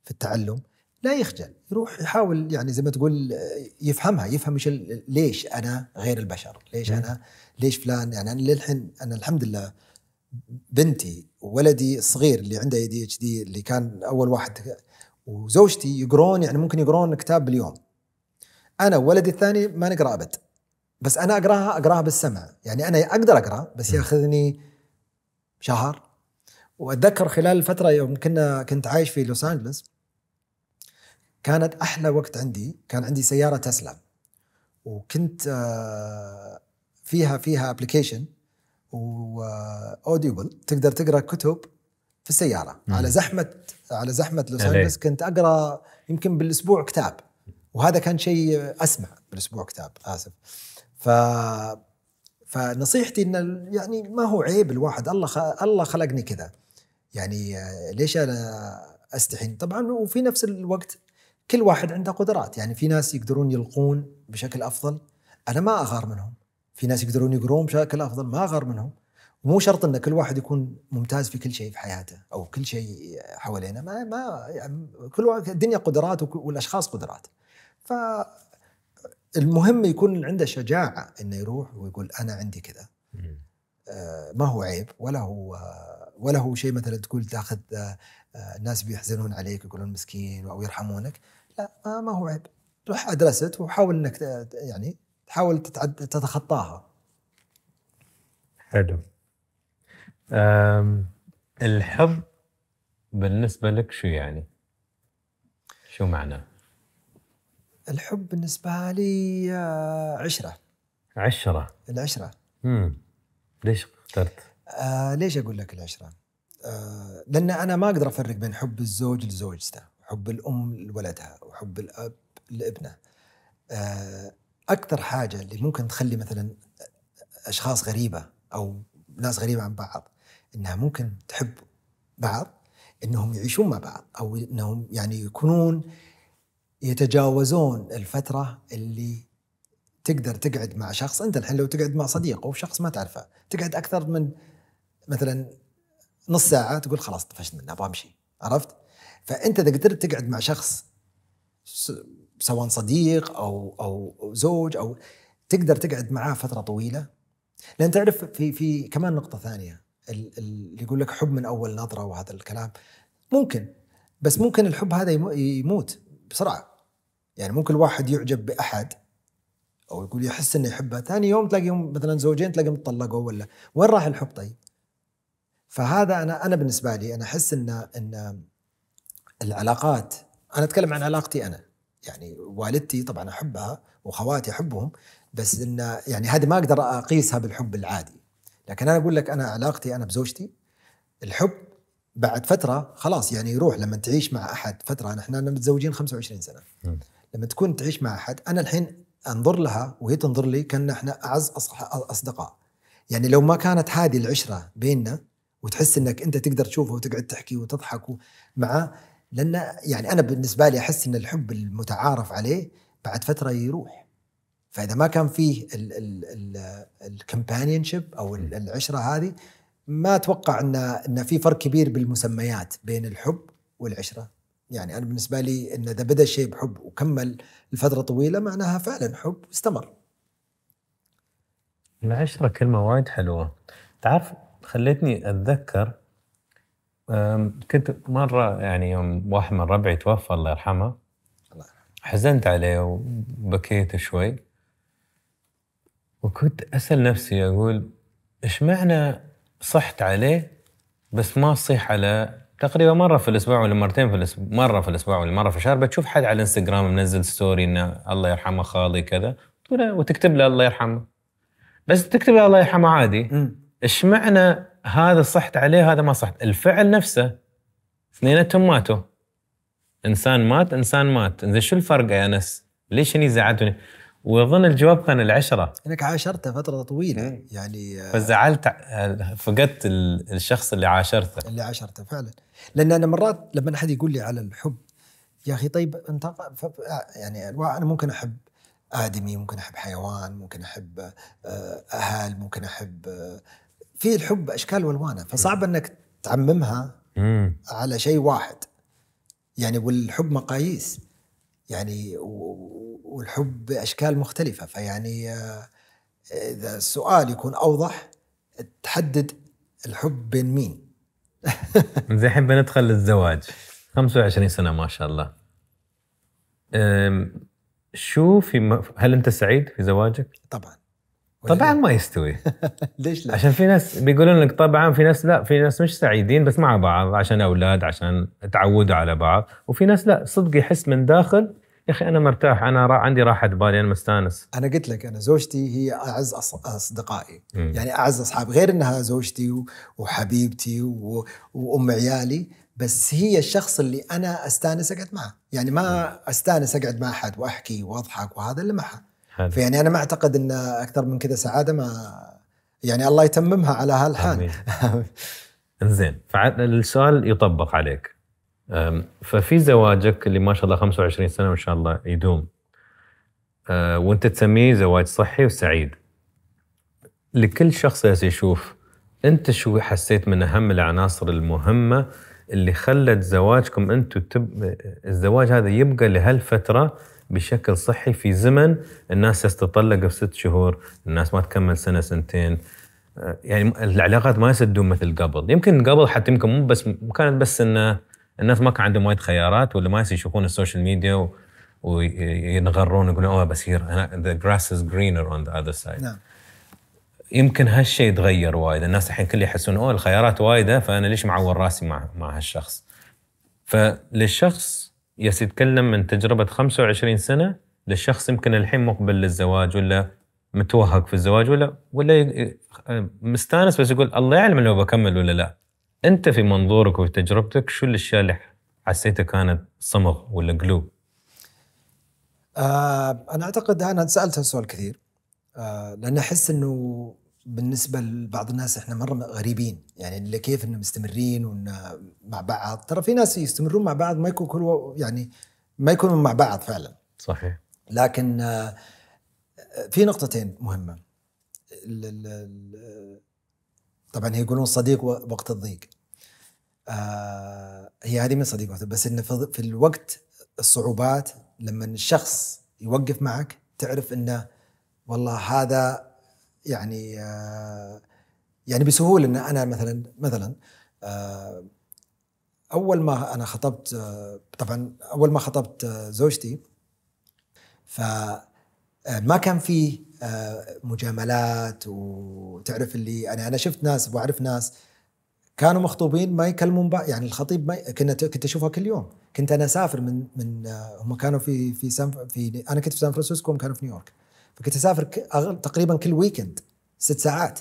في التعلم لا يخجل يروح يحاول يعني زي ما تقول آه، يفهمها يفهم ايش ليش انا غير البشر ليش انا ليش فلان يعني انا للحين انا الحمد لله بنتي وولدي الصغير اللي عنده اي دي اتش دي اللي كان اول واحد وزوجتي يقرون يعني ممكن يقرون كتاب باليوم انا وولدي الثاني ما نقرا ابد بس انا اقراها اقراها بالسمع يعني انا اقدر اقرا بس ياخذني شهر واتذكر خلال الفتره يوم كنا كنت عايش في لوس انجلوس كانت احلى وقت عندي كان عندي سياره تسلا وكنت آه، فيها فيها ابلكيشن واوديبل آه، تقدر تقرا كتب في السياره مم. على زحمه على زحمه لوس انجلس كنت اقرا يمكن بالاسبوع كتاب وهذا كان شيء اسمع بالاسبوع كتاب اسف ف فنصيحتي ان يعني ما هو عيب الواحد الله خ... الله خلقني كذا يعني آه، ليش انا استحين طبعا وفي نفس الوقت كل واحد عنده قدرات يعني في ناس يقدرون يلقون بشكل افضل انا ما اغار منهم في ناس يقدرون يقرون بشكل افضل ما اغار منهم مو شرط ان كل واحد يكون ممتاز في كل شيء في حياته او كل شيء حوالينا ما ما يعني كل واحد الدنيا قدرات والاشخاص قدرات ف المهم يكون عنده شجاعه انه يروح ويقول انا عندي كذا آه، ما هو عيب ولا هو ولا هو شيء مثلا تقول تاخذ آه، آه، الناس بيحزنون عليك يقولون مسكين او يرحمونك لا ما, ما هو عيب روح ادرست وحاول انك يعني تحاول تتعد تتخطاها حلو الحب بالنسبه لك شو يعني شو معناه الحب بالنسبه لي آه، عشره عشره العشره امم ليش اخترت آه ليش اقول لك العشره آه لان انا ما اقدر افرق بين حب الزوج لزوجته حب الأم لولدها وحب الأب لابنه آه، أكثر حاجة اللي ممكن تخلي مثلا أشخاص غريبة أو ناس غريبة عن بعض إنها ممكن تحب بعض إنهم يعيشون مع بعض أو إنهم يعني يكونون يتجاوزون الفترة اللي تقدر تقعد مع شخص أنت الحين لو تقعد مع صديق أو شخص ما تعرفه تقعد أكثر من مثلا نص ساعة تقول خلاص طفشت منه أبغى أمشي عرفت؟ فانت اذا قدرت تقعد مع شخص سواء صديق او او زوج او تقدر تقعد معاه فتره طويله لان تعرف في في كمان نقطه ثانيه اللي يقول لك حب من اول نظره وهذا الكلام ممكن بس ممكن الحب هذا يموت بسرعه يعني ممكن الواحد يعجب باحد او يقول يحس انه يحبه ثاني يوم تلاقيهم مثلا زوجين تلاقيهم تطلقوا ولا وين راح الحب طيب؟ فهذا انا انا بالنسبه لي انا احس ان ان العلاقات انا اتكلم عن علاقتي انا يعني والدتي طبعا احبها واخواتي احبهم بس ان يعني هذه ما اقدر اقيسها بالحب العادي لكن انا اقول لك انا علاقتي انا بزوجتي الحب بعد فتره خلاص يعني يروح لما تعيش مع احد فتره نحن متزوجين 25 سنه لما تكون تعيش مع احد انا الحين انظر لها وهي تنظر لي كان احنا اعز اصدقاء يعني لو ما كانت هذه العشره بيننا وتحس انك انت تقدر تشوفه وتقعد تحكي وتضحك معه لأن يعني أنا بالنسبة لي أحس أن الحب المتعارف عليه بعد فترة يروح فإذا ما كان فيه الكمبانيونشيب أو العشرة هذه ما أتوقع أن أن في فرق كبير بالمسميات بين الحب والعشرة يعني أنا بالنسبة لي أن إذا بدأ شيء بحب وكمل لفترة طويلة معناها فعلا حب استمر العشرة كلمة وايد حلوة تعرف خلتني أتذكر كنت مره يعني يوم واحد من ربعي توفى الله يرحمه الله حزنت عليه وبكيت شوي وكنت اسال نفسي اقول ايش معنى صحت عليه بس ما صيح على تقريبا مره في الاسبوع ولا مرتين في الاسبوع مره في الاسبوع ولا مره في الشهر بتشوف حد على الانستغرام منزل ستوري انه الله يرحمه خالي كذا وتكتب له الله يرحمه بس تكتب له الله يرحمه عادي ايش معنى هذا صحت عليه هذا ما صحت الفعل نفسه اثنيناتهم ماتوا انسان مات انسان مات زين شو الفرق يا انس؟ ليش اني زعلتني؟ واظن الجواب كان العشره انك عاشرته فتره طويله يعني آه، فزعلت آه، فقدت الشخص اللي عاشرته اللي عاشرته فعلا لان انا مرات لما احد يقول لي على الحب يا اخي طيب انت آه، يعني انا ممكن احب ادمي ممكن احب حيوان ممكن احب اهل ممكن احب في الحب اشكال والوانه فصعب انك تعممها على شيء واحد يعني والحب مقاييس يعني والحب باشكال مختلفه فيعني آه، اذا السؤال يكون اوضح تحدد الحب بين مين زين الحين بندخل للزواج 25 سنه ما شاء الله شو في م... هل انت سعيد في زواجك؟ طبعا طبعا ما يستوي ليش لا؟ عشان في ناس بيقولون لك طبعا في ناس لا في ناس مش سعيدين بس مع بعض عشان اولاد عشان تعودوا على بعض وفي ناس لا صدق يحس من داخل يا اخي انا مرتاح انا را عندي راحه بالي انا مستانس انا قلت لك انا زوجتي هي اعز اصدقائي مم. يعني اعز اصحابي غير انها زوجتي وحبيبتي وام عيالي بس هي الشخص اللي انا استانس اقعد معه يعني ما استانس اقعد مع احد واحكي واضحك وهذا اللي معها فيعني انا ما اعتقد ان اكثر من كذا سعاده ما يعني الله يتممها على هالحال انزين فالسؤال يطبق عليك ففي زواجك اللي ما شاء الله 25 سنه وان شاء الله يدوم أه، وانت تسميه زواج صحي وسعيد لكل شخص يشوف انت شو حسيت من اهم العناصر المهمه اللي خلت زواجكم انتم تب... الزواج هذا يبقى لهالفتره بشكل صحي في زمن الناس تتطلق بست شهور الناس ما تكمل سنة سنتين آه، يعني العلاقات ما يسدون مثل قبل يمكن قبل حتى يمكن مو بس كانت بس ان الناس ما كان عندهم وايد خيارات ولا ما يشوفون السوشيال ميديا و... وينغرون يقولون اوه بس هير ذا جراس از جرينر اون ذا اذر سايد نعم يمكن هالشيء تغير وايد الناس الحين كل يحسون اوه الخيارات وايده فانا ليش معور راسي مع مع هالشخص فللشخص يتكلم من تجربة 25 سنة للشخص يمكن الحين مقبل للزواج ولا متوهق في الزواج ولا ولا مستانس بس يقول الله يعلم لو بكمل ولا لا انت في منظورك وفي تجربتك شو الاشياء اللي حسيتها كانت صمغ ولا قلوب آه انا اعتقد انا سالت هالسؤال كثير آه لان احس انه بالنسبه لبعض الناس احنا مره غريبين يعني كيف ان مستمرين وان مع بعض ترى في ناس يستمرون مع بعض ما يكون كل يعني ما يكونوا مع بعض فعلا صحيح لكن آه، في نقطتين مهمه طبعا يقولون صديق وقت الضيق آه، هي هذه من صديق وقت بس انه في الوقت الصعوبات لما الشخص يوقف معك تعرف انه والله هذا يعني آه، يعني بسهوله ان انا مثلا مثلا آه، اول ما انا خطبت آه، طبعا اول ما خطبت زوجتي ف ما كان في مجاملات وتعرف اللي انا انا شفت ناس واعرف ناس كانوا مخطوبين ما يكلمون بعض يعني الخطيب ما كنت كنت اشوفها كل يوم كنت انا اسافر من من هم كانوا في في سان في انا كنت في سان فرانسيسكو هم كانوا في نيويورك فكنت اسافر تقريبا كل ويكند ست ساعات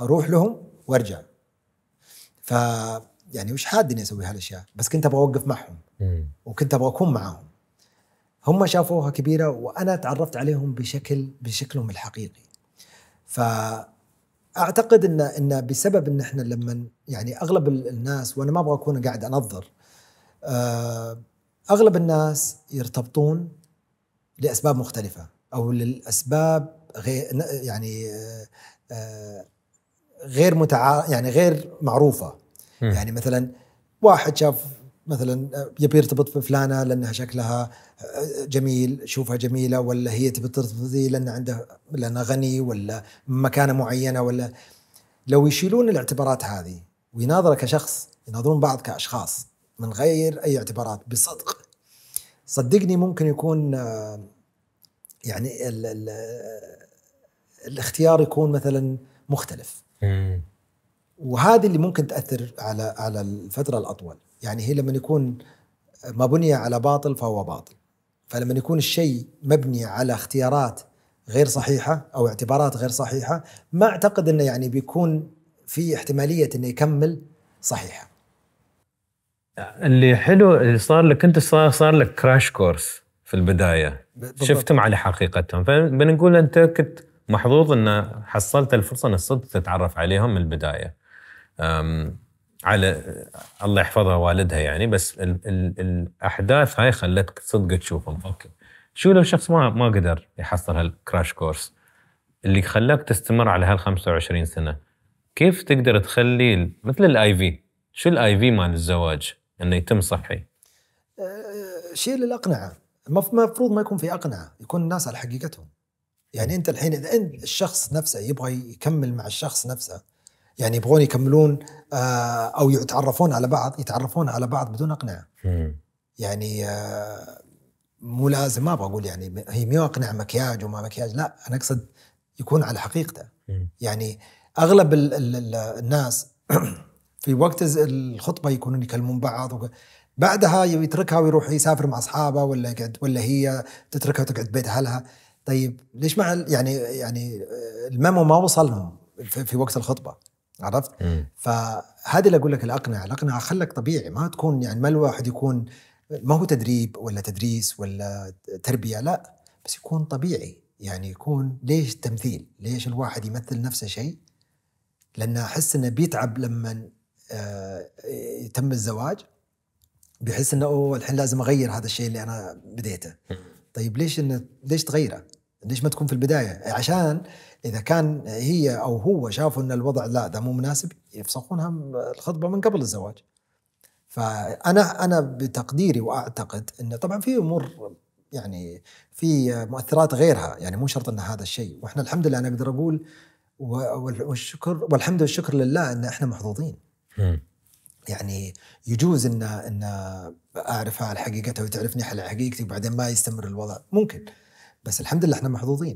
اروح لهم وارجع ف يعني وش حاد اني اسوي هالاشياء بس كنت ابغى اوقف معهم وكنت ابغى اكون معاهم هم شافوها كبيره وانا تعرفت عليهم بشكل بشكلهم الحقيقي ف اعتقد ان ان بسبب ان احنا لما يعني اغلب الناس وانا ما ابغى اكون قاعد انظر آه، اغلب الناس يرتبطون لاسباب مختلفه او للاسباب غير يعني آه، غير متع يعني غير معروفه م. يعني مثلا واحد شاف مثلا آه، يبي يرتبط بفلانه لانها شكلها آه، جميل شوفها جميله ولا هي تبي ترتبط لان عنده لان غني ولا مكانه معينه ولا لو يشيلون الاعتبارات هذه ويناظره كشخص يناظرون بعض كاشخاص من غير اي اعتبارات بصدق صدقني ممكن يكون يعني ال ال الاختيار يكون مثلا مختلف مم. وهذه اللي ممكن تاثر على على الفتره الاطول يعني هي لما يكون ما بني على باطل فهو باطل فلما يكون الشيء مبني على اختيارات غير صحيحه او اعتبارات غير صحيحه ما اعتقد انه يعني بيكون في احتماليه انه يكمل صحيحه اللي حلو اللي صار لك انت صار صار لك كراش كورس في البدايه بالضبط. شفتهم على حقيقتهم فبنقول انت كنت محظوظ ان حصلت الفرصه ان صدق تتعرف عليهم من البدايه على الله يحفظها والدها يعني بس ال ال الاحداث هاي خلتك صدق تشوفهم اوكي شو لو شخص ما ما قدر يحصل هالكراش كورس اللي خلاك تستمر على هال 25 سنه كيف تقدر تخلي مثل الاي في شو الاي في مال الزواج انه يتم صحي؟ أه، شيل الاقنعه المفروض ما يكون في اقنعه يكون الناس على حقيقتهم يعني انت الحين اذا انت الشخص نفسه يبغى يكمل مع الشخص نفسه يعني يبغون يكملون آه، او يتعرفون على بعض يتعرفون على بعض بدون اقنعه يعني آه، مو لازم ما ابغى اقول يعني هي مو اقنع مكياج وما مكياج لا انا اقصد يكون على حقيقته يعني اغلب الـ الـ الـ الناس في وقت الخطبه يكونون يكلمون بعض بعدها يتركها ويروح يسافر مع اصحابه ولا يقعد ولا هي تتركها وتقعد بيت اهلها طيب ليش مع يعني يعني آه، الميمو ما وصلهم في وقت الخطبه عرفت؟ مم. فهذا اللي اقول لك الاقنعه، الاقنعه خلك طبيعي ما تكون يعني ما الواحد يكون ما هو تدريب ولا تدريس ولا تربيه لا بس يكون طبيعي يعني يكون ليش تمثيل؟ ليش الواحد يمثل نفسه شيء؟ لان احس انه بيتعب لما آه، يتم الزواج بيحس انه اوه الحين لازم اغير هذا الشيء اللي انا بديته طيب ليش انه ليش تغيره؟ ليش ما تكون في البدايه؟ عشان اذا كان هي او هو شافوا ان الوضع لا ده مو مناسب يفسخونها الخطبه من قبل الزواج. فانا انا بتقديري واعتقد انه طبعا في امور يعني في مؤثرات غيرها يعني مو شرط ان هذا الشيء واحنا الحمد لله انا اقدر اقول والشكر والحمد والشكر لله ان احنا محظوظين. يعني يجوز ان ان اعرفها على حقيقتها وتعرفني على حقيقتي وبعدين ما يستمر الوضع ممكن بس الحمد لله احنا محظوظين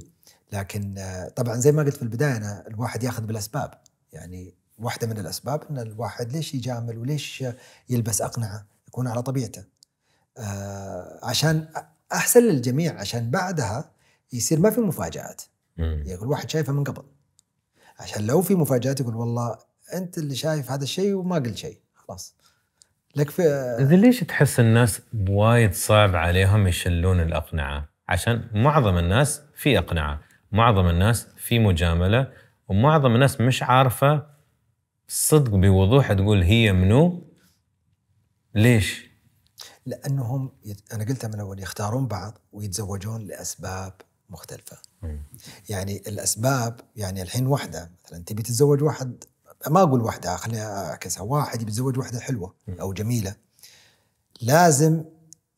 لكن طبعا زي ما قلت في البدايه انا الواحد ياخذ بالاسباب يعني واحده من الاسباب ان الواحد ليش يجامل وليش يلبس اقنعه يكون على طبيعته آه، عشان احسن للجميع عشان بعدها يصير ما في مفاجات يقول الواحد شايفه من قبل عشان لو في مفاجات يقول والله انت اللي شايف هذا الشيء وما قلت شيء خلاص لك في اذا ليش تحس الناس وايد صعب عليهم يشلون الاقنعه؟ عشان معظم الناس في اقنعه، معظم الناس في مجامله، ومعظم الناس مش عارفه صدق بوضوح تقول هي منو؟ ليش؟ لانهم يت... انا قلتها من اول يختارون بعض ويتزوجون لاسباب مختلفه. م. يعني الاسباب يعني الحين واحده مثلا تبي تتزوج واحد ما اقول واحده خليني اعكسها واحد يتزوج واحده حلوه او جميله لازم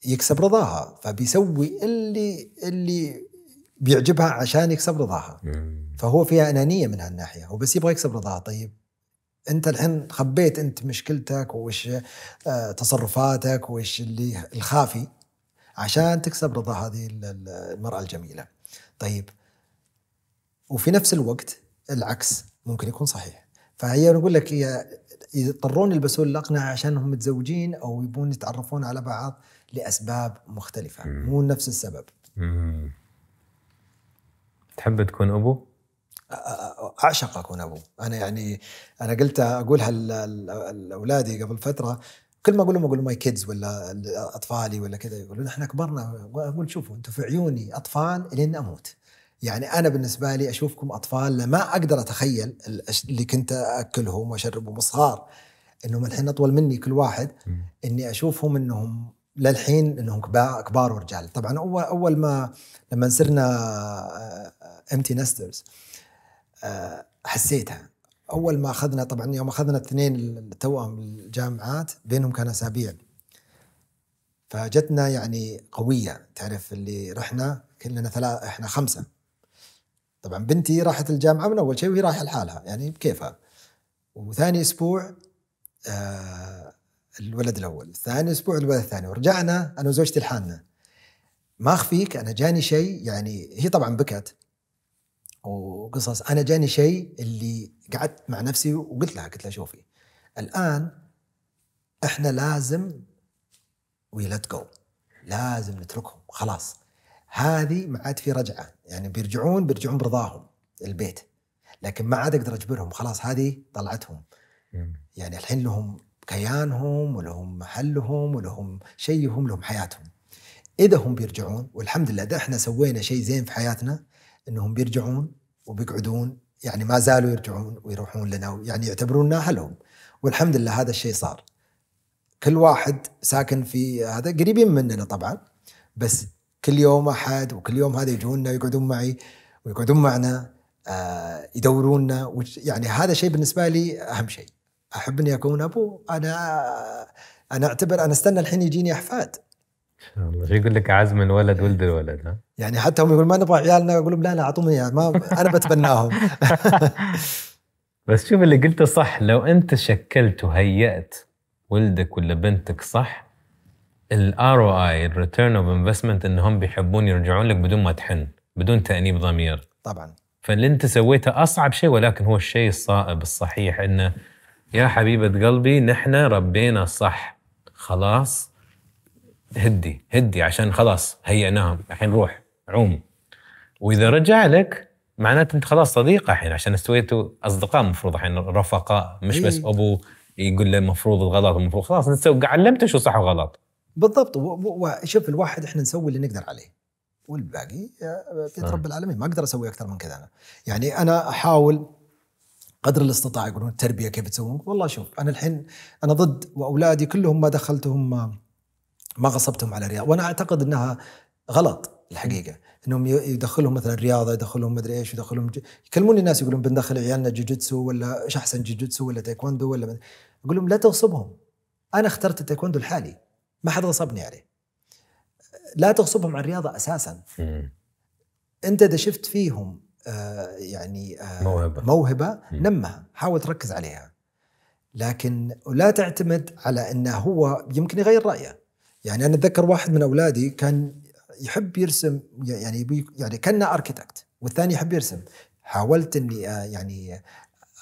يكسب رضاها فبيسوي اللي اللي بيعجبها عشان يكسب رضاها فهو فيها انانيه من هالناحيه هو بس يبغى يكسب رضاها طيب انت الحين خبيت انت مشكلتك وش آه، تصرفاتك وش اللي الخافي عشان تكسب رضا هذه المراه الجميله طيب وفي نفس الوقت العكس ممكن يكون صحيح فهي نقول لك هي يضطرون يلبسون الاقنعه عشان هم متزوجين او يبون يتعرفون على بعض لاسباب مختلفه مم. مو نفس السبب. مم. تحب تكون ابو؟ اعشق اكون ابو، انا يعني انا قلت اقولها لاولادي قبل فتره كل ما اقول لهم اقول ماي كيدز ولا اطفالي ولا كذا يقولون احنا كبرنا اقول شوفوا انتم في عيوني اطفال لين اموت. يعني انا بالنسبه لي اشوفكم اطفال ما اقدر اتخيل اللي كنت اكلهم واشربهم صغار انهم الحين اطول مني كل واحد اني اشوفهم انهم للحين انهم كبار ورجال طبعا اول اول ما لما صرنا امتي آه، نسترز آه، حسيتها اول ما اخذنا طبعا يوم اخذنا الاثنين التوام الجامعات بينهم كان اسابيع فجتنا يعني قويه تعرف اللي رحنا كلنا ثلاثه احنا خمسه طبعا بنتي راحت الجامعه من اول شيء وهي رايحه لحالها يعني بكيفها وثاني اسبوع آه، الولد الاول ثاني اسبوع الولد الثاني ورجعنا انا وزوجتي لحالنا ما اخفيك انا جاني شيء يعني هي طبعا بكت وقصص انا جاني شيء اللي قعدت مع نفسي وقلت لها قلت لها شوفي الان احنا لازم وي ليت جو لازم نتركهم خلاص هذه ما عاد في رجعه يعني بيرجعون بيرجعون برضاهم البيت لكن ما عاد اقدر اجبرهم خلاص هذه طلعتهم يعني الحين لهم كيانهم ولهم محلهم ولهم شيهم لهم حياتهم اذا هم بيرجعون والحمد لله ده احنا سوينا شيء زين في حياتنا انهم بيرجعون وبيقعدون يعني ما زالوا يرجعون ويروحون لنا يعني يعتبروننا اهلهم والحمد لله هذا الشيء صار كل واحد ساكن في هذا قريبين مننا طبعا بس كل يوم احد وكل يوم هذا يجونا يقعدون معي ويقعدون معنا آه، يدورونا يعني هذا شيء بالنسبه لي اهم شيء احب اني اكون ابو انا انا اعتبر انا استنى الحين يجيني احفاد شو يقول لك عزم الولد ولد الولد ها يعني حتى هم يقول ما نبغى عيالنا اقول لهم لا لا اعطوني يعني ما انا بتبناهم بس شوف اللي قلته صح لو انت شكلت وهيأت ولدك ولا بنتك صح الار او اي الريتيرن اوف انفستمنت انهم بيحبون يرجعون لك بدون ما تحن بدون تانيب ضمير طبعا فاللي انت سويته اصعب شيء ولكن هو الشيء الصائب الصحيح انه يا حبيبه قلبي نحن ربينا صح خلاص هدي هدي عشان خلاص هيئناهم الحين روح عوم واذا رجع لك معناته انت خلاص صديقه الحين عشان استويتوا اصدقاء المفروض الحين رفقاء مش بس إيه. ابو يقول له المفروض الغلط المفروض خلاص انت علمته شو صح وغلط بالضبط وشوف الواحد احنا نسوي اللي نقدر عليه والباقي بيت آه، رب العالمين ما اقدر اسوي اكثر من كذا انا يعني انا احاول قدر الاستطاعه يقولون التربيه كيف تسوون والله شوف انا الحين انا ضد واولادي كلهم ما دخلتهم آه، ما غصبتهم على الرياضه وانا اعتقد انها غلط الحقيقه انهم يدخلهم مثلا رياضه يدخلهم مدري ايش يدخلهم ج... يكلموني الناس يقولون بندخل عيالنا جوجيتسو ولا ايش احسن جوجيتسو ولا تايكوندو ولا اقول لهم لا تغصبهم انا اخترت التايكوندو لحالي ما حد غصبني عليه لا تغصبهم عن الرياضه اساسا انت اذا شفت فيهم آه يعني آه موهبه موهبه نمها حاول تركز عليها لكن لا تعتمد على انه هو يمكن يغير رايه يعني انا اتذكر واحد من اولادي كان يحب يرسم يعني يعني كان اركيتكت والثاني يحب يرسم حاولت اني آه، يعني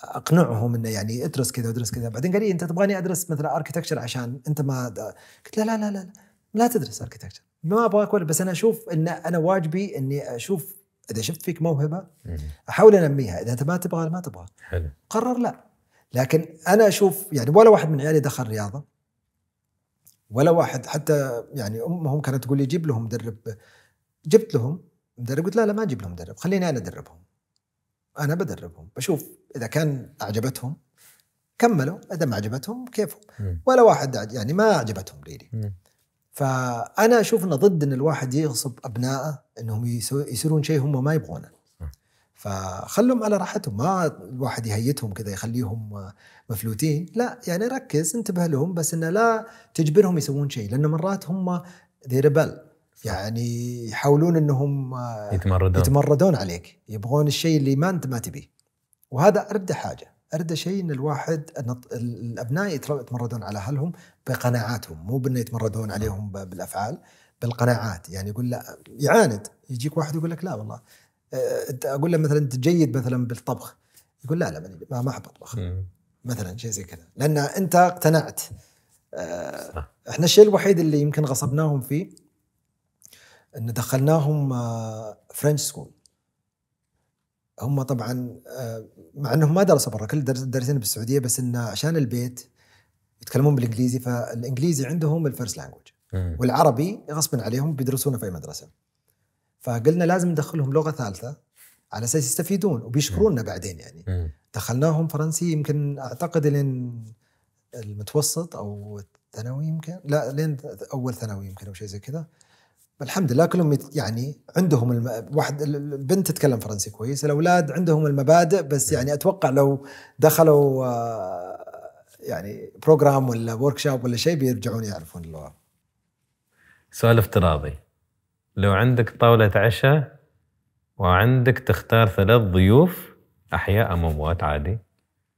اقنعهم انه يعني ادرس كذا وادرس كذا بعدين قال لي إيه، انت تبغاني ادرس مثلا اركتكشر عشان انت ما دا. قلت له لا لا لا لا, لا تدرس اركتكشر ما ابغاك بس انا اشوف ان انا واجبي اني اشوف اذا شفت فيك موهبه احاول انميها اذا انت ما تبغى ما تبغى حلو قرر لا لكن انا اشوف يعني ولا واحد من عيالي دخل رياضه ولا واحد حتى يعني امهم كانت تقول لي جيب لهم مدرب جبت لهم مدرب قلت لا لا ما اجيب لهم مدرب خليني انا ادربهم انا بدربهم بشوف اذا كان اعجبتهم كملوا اذا ما عجبتهم كيفهم ولا واحد يعني ما عجبتهم ريلي فانا اشوف انه ضد ان الواحد يغصب ابنائه انهم يصيرون شيء هم ما يبغونه فخلهم على راحتهم ما الواحد يهيتهم كذا يخليهم مفلوتين لا يعني ركز انتبه لهم بس انه لا تجبرهم يسوون شيء لانه مرات هم ذي ريبل يعني يحاولون انهم آه، يتمردون يتمردون عليك يبغون الشيء اللي ما انت ما تبيه وهذا اردى حاجه اردى شيء ان الواحد ان الابناء يتمردون على اهلهم بقناعاتهم مو بانه يتمردون عليهم بالافعال بالقناعات يعني يقول لا يعاند يجيك واحد يقول لك لا والله آه، اقول له مثلا انت جيد مثلا بالطبخ يقول لا لا ما احب اطبخ مثلا شيء زي كذا لان انت اقتنعت آه، احنا الشيء الوحيد اللي يمكن غصبناهم فيه ان دخلناهم فرنش آه، سكول هم طبعا آه، مع انهم ما درسوا برا كل درسين بالسعوديه بس انه عشان البيت يتكلمون بالانجليزي فالانجليزي عندهم الفيرست إيه. لانجوج والعربي غصبا عليهم بيدرسونه في اي مدرسه فقلنا لازم ندخلهم لغه ثالثه على اساس يستفيدون وبيشكروننا إيه. بعدين يعني إيه. دخلناهم فرنسي يمكن اعتقد لين المتوسط او الثانوي يمكن لا لين اول ثانوي يمكن او شيء زي كذا الحمد لله كلهم يعني عندهم الم... واحد البنت تتكلم فرنسي كويس الاولاد عندهم المبادئ بس يعني اتوقع لو دخلوا آه، يعني بروجرام ولا ورك شوب ولا شيء بيرجعون يعرفون اللغه سؤال افتراضي لو عندك طاوله عشاء وعندك تختار ثلاث ضيوف احياء ام اموات عادي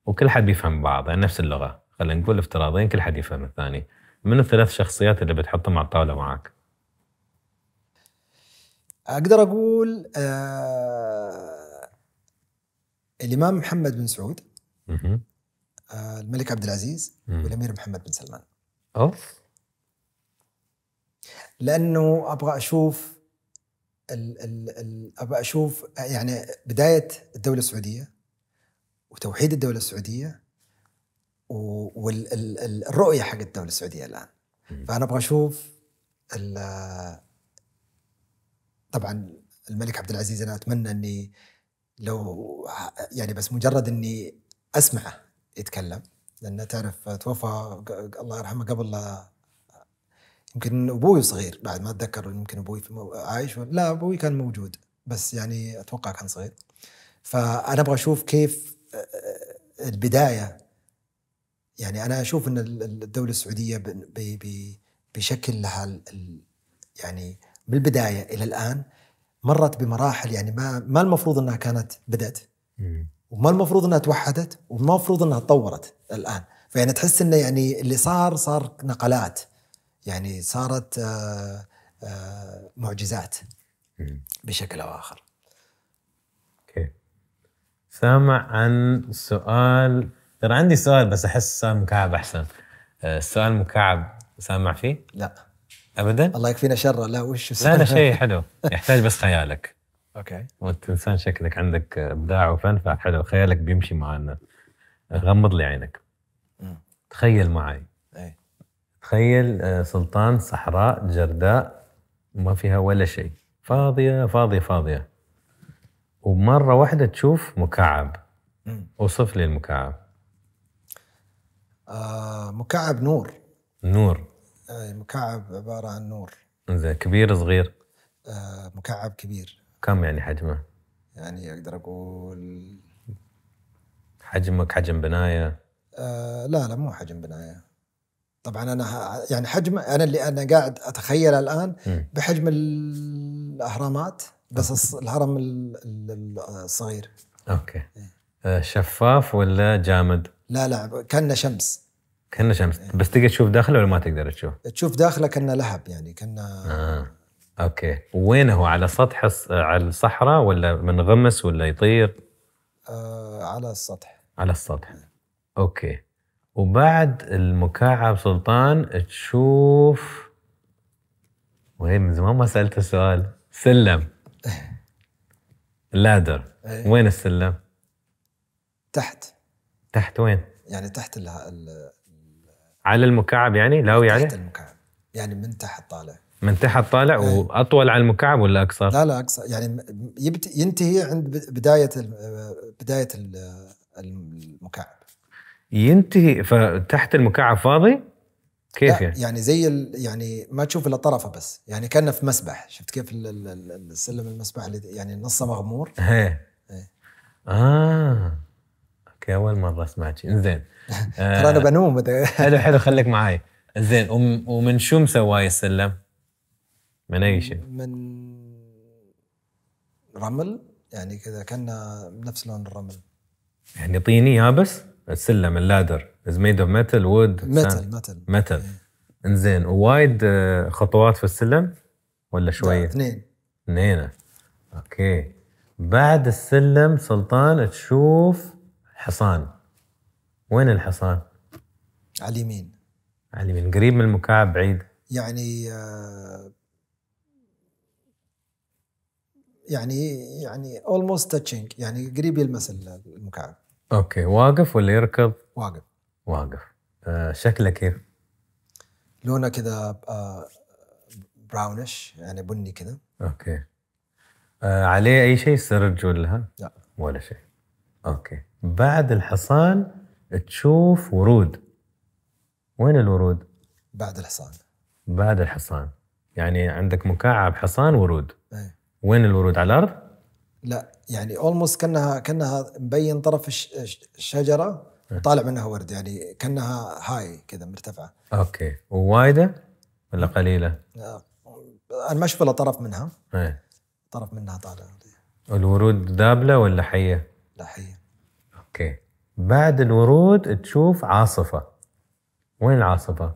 وكل حد يفهم بعض يعني نفس اللغه خلينا نقول افتراضين كل حد يفهم الثاني من الثلاث شخصيات اللي بتحطهم على الطاوله معك اقدر اقول آه الامام محمد بن سعود آه الملك عبد العزيز والامير محمد بن سلمان اوف لانه ابغى اشوف ال ال ال ابغى اشوف يعني بدايه الدوله السعوديه وتوحيد الدوله السعوديه والرؤيه حق الدوله السعوديه الان فانا ابغى اشوف طبعا الملك عبد العزيز انا اتمنى اني لو يعني بس مجرد اني اسمعه يتكلم لانه تعرف توفى الله يرحمه قبل يمكن ابوي صغير بعد ما اتذكر يمكن ابوي عايش لا ابوي كان موجود بس يعني اتوقع كان صغير فانا ابغى اشوف كيف البدايه يعني انا اشوف ان الدوله السعوديه بشكل لها يعني بالبدايه الى الان مرت بمراحل يعني ما ما المفروض انها كانت بدات وما المفروض انها توحدت وما المفروض انها تطورت الان فيعني تحس انه يعني اللي صار صار نقلات يعني صارت آآ آه، آآ آه، معجزات بشكل او اخر. اوكي. سامع عن سؤال ترى عندي سؤال بس احس سؤال مكعب احسن. السؤال آه، مكعب سامع فيه؟ لا. ابدا الله يكفينا شره لا وش لا لا شيء حلو يحتاج بس خيالك اوكي وانت انسان شكلك عندك ابداع وفن فحلو خيالك بيمشي معانا غمض لي عينك تخيل معي أي. تخيل آه، سلطان صحراء جرداء ما فيها ولا شيء فاضيه فاضيه فاضيه ومره واحده تشوف مكعب اوصف لي المكعب آه مكعب نور نور آه، مكعب عبارة عن نور زين كبير صغير؟ آه، مكعب كبير كم يعني حجمه؟ يعني أقدر أقول حجمك حجم بناية؟ آه، لا لا مو حجم بناية طبعا أنا يعني حجم أنا اللي أنا قاعد أتخيله الآن بحجم الأهرامات بس الهرم الصغير اوكي إيه. شفاف ولا جامد؟ لا لا كانه شمس كنا شمس بس تقدر تشوف داخله ولا ما تقدر تشوف؟ تشوف داخله كنا لهب يعني كنا آه. اوكي وين هو على سطح على الصحراء ولا منغمس ولا يطير؟ آه على السطح على السطح اوكي وبعد المكعب سلطان تشوف وين من زمان ما سالت السؤال سلم لادر إيه. وين السلم؟ تحت تحت وين؟ يعني تحت على المكعب يعني لاوي يعني؟ عليه؟ تحت المكعب يعني من تحت طالع من تحت طالع أي. واطول على المكعب ولا اقصر؟ لا لا اقصر يعني ينتهي عند بدايه بدايه المكعب ينتهي فتحت المكعب فاضي؟ كيف يعني؟ يعني زي يعني ما تشوف الا طرفه بس يعني كانه في مسبح شفت كيف السلم المسبح اللي يعني نصه مغمور؟ ايه, إيه. اه اوكي اول مره شيء انزين ترى انا آه، بنوم حلو حلو خليك معي زين ومن شو مسواي السلم؟ من اي شيء؟ من رمل يعني كذا كنا نفس لون الرمل يعني طيني يابس السلم اللادر از ميد اوف ميتال وود ميتال ميتال ميتال انزين ووايد آه، خطوات في السلم ولا شويه؟ اثنين اثنين اوكي بعد السلم سلطان تشوف حصان وين الحصان؟ على اليمين على اليمين قريب من المكعب بعيد يعني آه، يعني يعني اولموست تاتشنج يعني قريب يلمس المكعب اوكي واقف ولا يركض؟ واقف واقف آه، شكله كيف؟ لونه كذا براونش آه، يعني بني كذا اوكي عليه اي شيء سرج ولا لا ولا شيء اوكي بعد الحصان تشوف ورود وين الورود؟ بعد الحصان بعد الحصان يعني عندك مكعب حصان ورود أي. وين الورود على الارض؟ لا يعني اولموست كانها كانها مبين طرف الشجره إيه. طالع منها ورد يعني كانها هاي كذا مرتفعه اوكي ووايده ولا قليله؟ آه، انا ما اشوف الا طرف منها أي. طرف منها طالع الورود دابله ولا حيه؟ لا حيه اوكي بعد الورود تشوف عاصفة وين العاصفة؟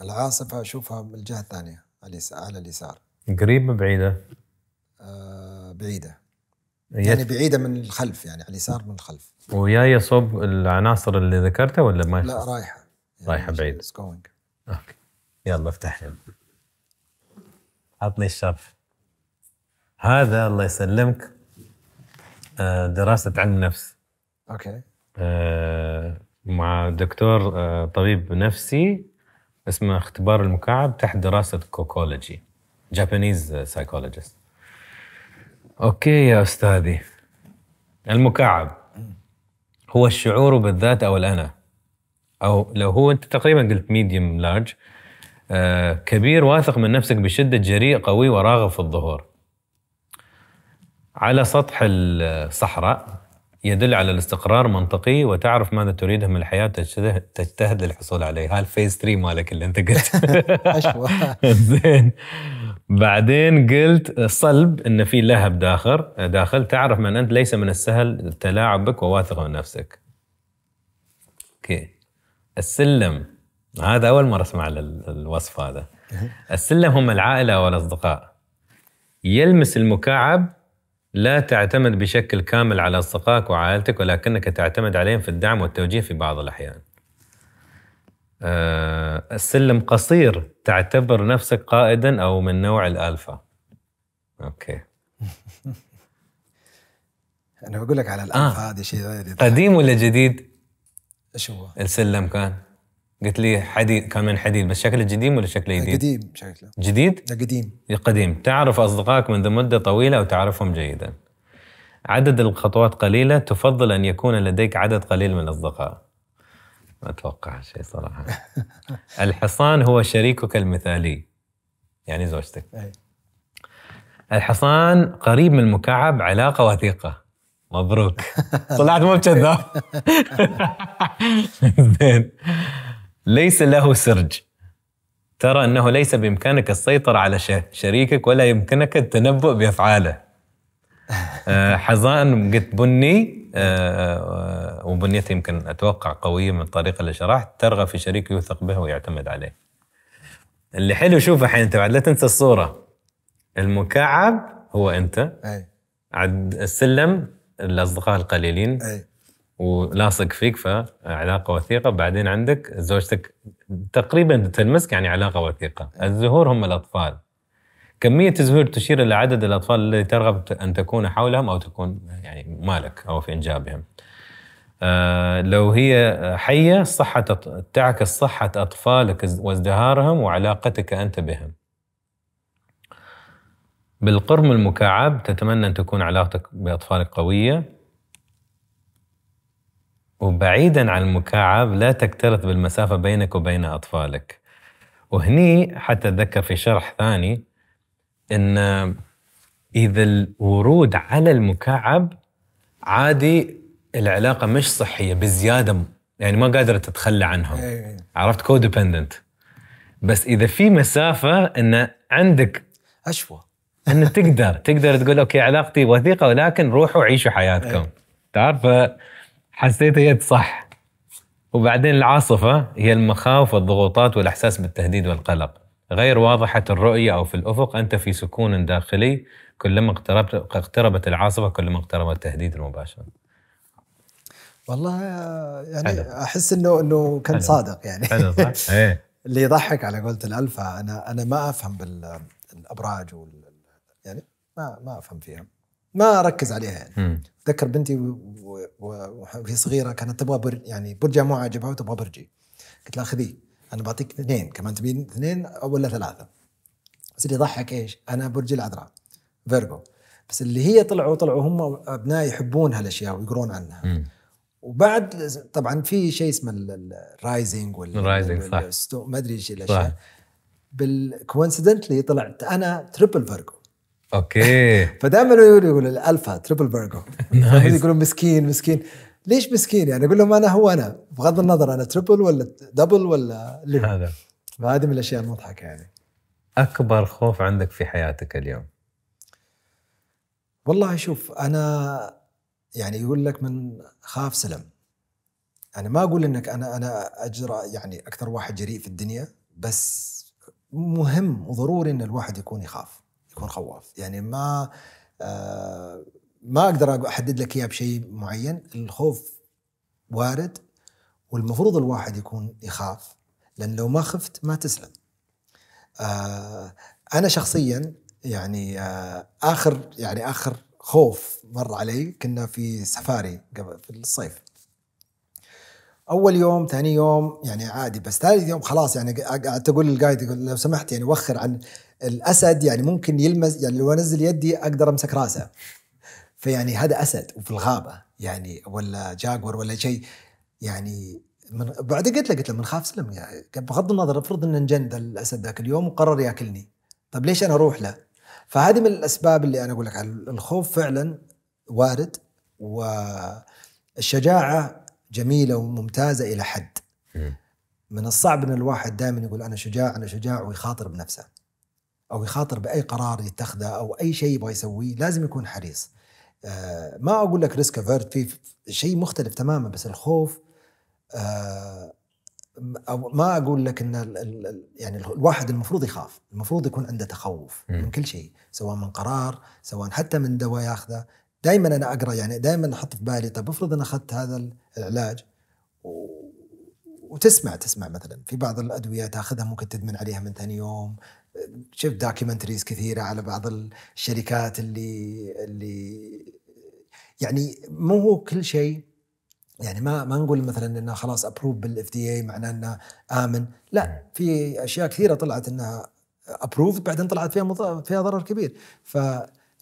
العاصفة أشوفها من الجهة الثانية على اليسار قريبة بعيدة؟ آه بعيدة يعني بعيدة من الخلف يعني على اليسار من الخلف ويا يصب العناصر اللي ذكرتها ولا ما لا رايحة يعني رايحة بعيدة اوكي يلا افتح لي عطني الشرف هذا الله يسلمك آه، دراسه علم نفس اوكي آه، مع دكتور آه، طبيب نفسي اسمه اختبار المكعب تحت دراسه كوكولوجي جابانيز سايكولوجيست اوكي يا استاذي المكعب هو الشعور بالذات او الانا او لو هو انت تقريبا قلت ميديوم لارج كبير واثق من نفسك بشده جريء قوي وراغب في الظهور على سطح الصحراء يدل على الاستقرار منطقي وتعرف ماذا تريده من الحياه تجتهد للحصول عليه، هاي الفيز 3 مالك اللي انت قلت زين بعدين قلت صلب ان في لهب داخل داخل تعرف من انت ليس من السهل التلاعب بك وواثق من نفسك. اوكي السلم هذا اول مره اسمع الوصف هذا. السلم هم العائله والاصدقاء. يلمس المكعب لا تعتمد بشكل كامل على أصدقائك وعائلتك ولكنك تعتمد عليهم في الدعم والتوجيه في بعض الأحيان أه السلم قصير تعتبر نفسك قائدا أو من نوع الألفا أوكي أنا بقول لك على الألفا آه. هذا شيء قديم ولا جديد؟ ايش هو؟ السلم كان قلت لي حديد كان من حديد بس شكله قديم ولا شكله جديد؟ قديم شكله جديد؟ قديم قديم تعرف أصدقائك منذ مدة طويلة وتعرفهم جيدا عدد الخطوات قليلة تفضل أن يكون لديك عدد قليل من الأصدقاء ما أتوقع شيء صراحة الحصان هو شريكك المثالي يعني زوجتك أي. الحصان قريب من المكعب علاقة وثيقة مبروك طلعت مو بكذاب زين ليس له سرج ترى أنه ليس بإمكانك السيطرة على شريكك ولا يمكنك التنبؤ بأفعاله آه، حزان قد بني آه، آه، وبنيته يمكن أتوقع قوية من الطريقة اللي شرحت ترغب في شريك يوثق به ويعتمد عليه اللي حلو شوف الحين أنت بعد لا تنسى الصورة المكعب هو أنت أي. عد السلم الأصدقاء القليلين أي. ولاصق فيك فعلاقه وثيقه بعدين عندك زوجتك تقريبا تلمسك يعني علاقه وثيقه الزهور هم الاطفال كميه الزهور تشير الى عدد الاطفال الذي ترغب ان تكون حولهم او تكون يعني مالك او في انجابهم آه لو هي حيه صحه تعكس صحه اطفالك وازدهارهم وعلاقتك انت بهم بالقرم المكعب تتمنى ان تكون علاقتك باطفالك قويه وبعيدا عن المكعب لا تكترث بالمسافة بينك وبين أطفالك وهني حتى أتذكر في شرح ثاني أن إذا الورود على المكعب عادي العلاقة مش صحية بزيادة يعني ما قادرة تتخلى عنهم إيه، إيه. عرفت ديبندنت بس إذا في مسافة أن عندك أشوى أن تقدر تقدر تقول أوكي علاقتي وثيقة ولكن روحوا عيشوا حياتكم إيه. تعرف حسيت هي صح وبعدين العاصفة هي المخاوف والضغوطات والإحساس بالتهديد والقلق غير واضحة الرؤية أو في الأفق أنت في سكون داخلي كلما اقتربت اقتربت العاصفة كلما اقترب التهديد المباشر والله يعني حلو. احس انه انه كان حلو. صادق يعني حلو صح؟ ايه اللي يضحك على قولة الالفا انا انا ما افهم بالابراج وال يعني ما ما افهم فيها ما اركز عليها يعني م. اتذكر بنتي وهي صغيره كانت تبغى بر يعني برجع مو عاجبها وتبغى برجي قلت لها خذيه انا بعطيك اثنين كمان تبين اثنين ولا ثلاثه بس اللي يضحك ايش؟ انا برجي العذراء فيرجو بس اللي هي طلعوا طلعوا هم ابناء يحبون هالاشياء ويقرون عنها م. وبعد طبعا في شيء اسمه الرايزنج ولا الرايزنج صح ما ادري ايش الاشياء بالكوينسدنتلي طلعت انا تريبل فيرجو اوكي فدائما يقول يقول الالفا تريبل برجر نايس يقولوا مسكين مسكين ليش مسكين يعني اقول لهم انا هو انا بغض النظر انا تريبل ولا دبل ولا ليب. هذا فهذه من الاشياء المضحكه يعني اكبر خوف عندك في حياتك اليوم والله شوف انا يعني يقول لك من خاف سلم انا ما اقول انك انا انا اجرى يعني اكثر واحد جريء في الدنيا بس مهم وضروري ان الواحد يكون يخاف يكون خواف يعني ما آه، ما اقدر احدد لك اياه بشيء معين الخوف وارد والمفروض الواحد يكون يخاف لان لو ما خفت ما تسلم آه، انا شخصيا يعني آه، اخر يعني اخر خوف مر علي كنا في سفاري قبل في الصيف اول يوم ثاني يوم يعني عادي بس ثالث يوم خلاص يعني قعدت اقول للقايد لو سمحت يعني وخر عن الاسد يعني ممكن يلمس يعني لو انزل يدي اقدر امسك راسه فيعني هذا اسد وفي الغابه يعني ولا جاكور ولا شيء يعني من بعد قلت له قلت له من خاف سلم يعني بغض النظر افرض ان انجن الاسد ذاك اليوم وقرر ياكلني طب ليش انا اروح له؟ فهذه من الاسباب اللي انا اقول لك الخوف فعلا وارد والشجاعه جميله وممتازه الى حد من الصعب ان الواحد دائما يقول انا شجاع انا شجاع ويخاطر بنفسه او يخاطر باي قرار يتخذه او اي شيء يبغى يسويه لازم يكون حريص آه، ما اقول لك ريسك افيرت في شيء مختلف تماما بس الخوف آه، أو ما اقول لك ان يعني الواحد المفروض يخاف، المفروض يكون عنده تخوف من كل شيء، سواء من قرار، سواء حتى من دواء ياخذه، دائما انا اقرا يعني دائما احط في بالي طب افرض انا اخذت هذا العلاج وتسمع تسمع مثلا في بعض الادويه تاخذها ممكن تدمن عليها من ثاني يوم شفت دوكيومنتريز كثيره على بعض الشركات اللي اللي يعني مو هو كل شيء يعني ما ما نقول مثلا انه خلاص ابروف بالاف دي اي معناه انه امن لا في اشياء كثيره طلعت انها ابروف بعدين طلعت فيها فيها ضرر كبير ف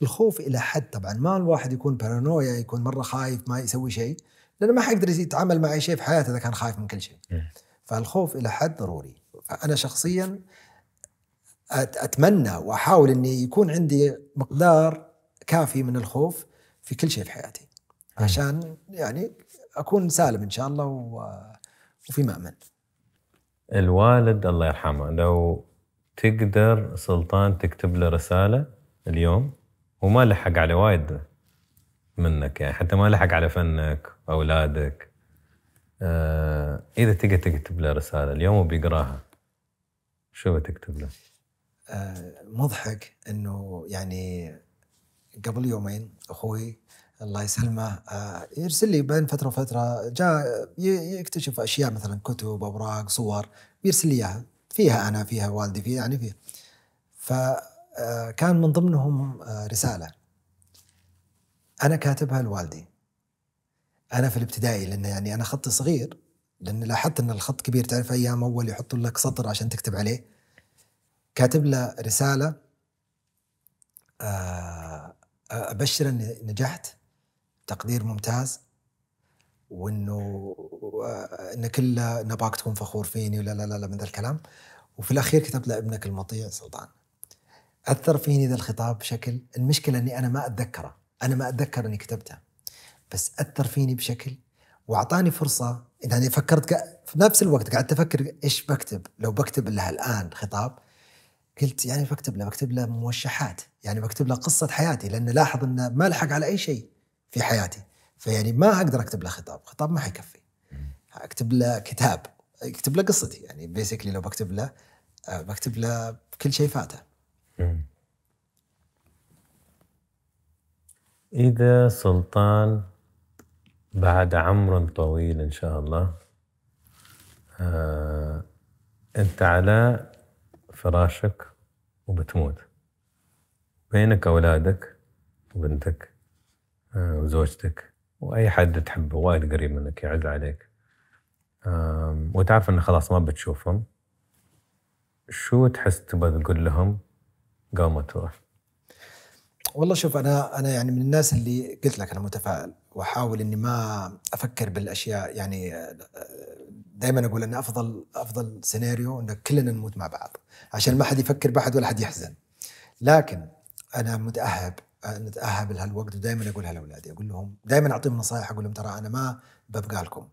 الخوف الى حد طبعا ما الواحد يكون بارانويا يكون مره خايف ما يسوي شيء لانه ما حيقدر يتعامل مع اي شيء في حياته اذا كان خايف من كل شيء إيه. فالخوف الى حد ضروري فانا شخصيا اتمنى واحاول اني يكون عندي مقدار كافي من الخوف في كل شيء في حياتي إيه. عشان يعني اكون سالم ان شاء الله وفي مامن الوالد الله يرحمه لو تقدر سلطان تكتب له رساله اليوم وما لحق على وايد منك يعني حتى ما لحق على فنك اولادك آه، اذا تقدر تكتب له رساله اليوم وبيقراها شو بتكتب له؟ آه، مضحك انه يعني قبل يومين اخوي الله يسلمه آه، يرسل لي بين فتره وفتره جاء يكتشف اشياء مثلا كتب اوراق صور يرسل لي اياها فيها انا فيها والدي فيها يعني فيها ف آه، كان من ضمنهم آه، رسالة أنا كاتبها لوالدي أنا في الابتدائي لأن يعني أنا خطي صغير لأن لاحظت أن الخط كبير تعرف أيام أول يحطوا لك سطر عشان تكتب عليه كاتب له رسالة آه، أبشر أني نجحت تقدير ممتاز وانه ان كل نباك تكون فخور فيني ولا لا لا من ذا الكلام وفي الاخير كتبت له ابنك المطيع سلطان اثر فيني ذا الخطاب بشكل المشكله اني انا ما اتذكره انا ما اتذكر اني كتبته بس اثر فيني بشكل واعطاني فرصه يعني فكرت في نفس الوقت قعدت افكر ايش بكتب لو بكتب لها الان خطاب قلت يعني بكتب له بكتب له موشحات يعني بكتب له قصه حياتي لان لاحظ انه ما لحق على اي شيء في حياتي فيعني ما اقدر اكتب له خطاب خطاب ما حيكفي اكتب له كتاب اكتب له قصتي يعني بيسكلي لو بكتب له آه، بكتب له كل شيء فاته إذا سلطان بعد عمر طويل إن شاء الله آه، أنت على فراشك وبتموت بينك أولادك وبنتك آه، وزوجتك وأي حد تحبه وايد قريب منك يعز عليك آه، وتعرف أنه خلاص ما بتشوفهم شو تحس تبغى تقول لهم قامت و... والله شوف انا انا يعني من الناس اللي قلت لك انا متفائل واحاول اني ما افكر بالاشياء يعني آه، دائما اقول ان افضل افضل سيناريو ان كلنا نموت مع بعض عشان ما حد يفكر باحد ولا حد يحزن لكن انا متاهب نتاهب لهالوقت ودائما اقولها لاولادي اقول لهم دائما اعطيهم نصائح اقول لهم ترى انا ما ببقى لكم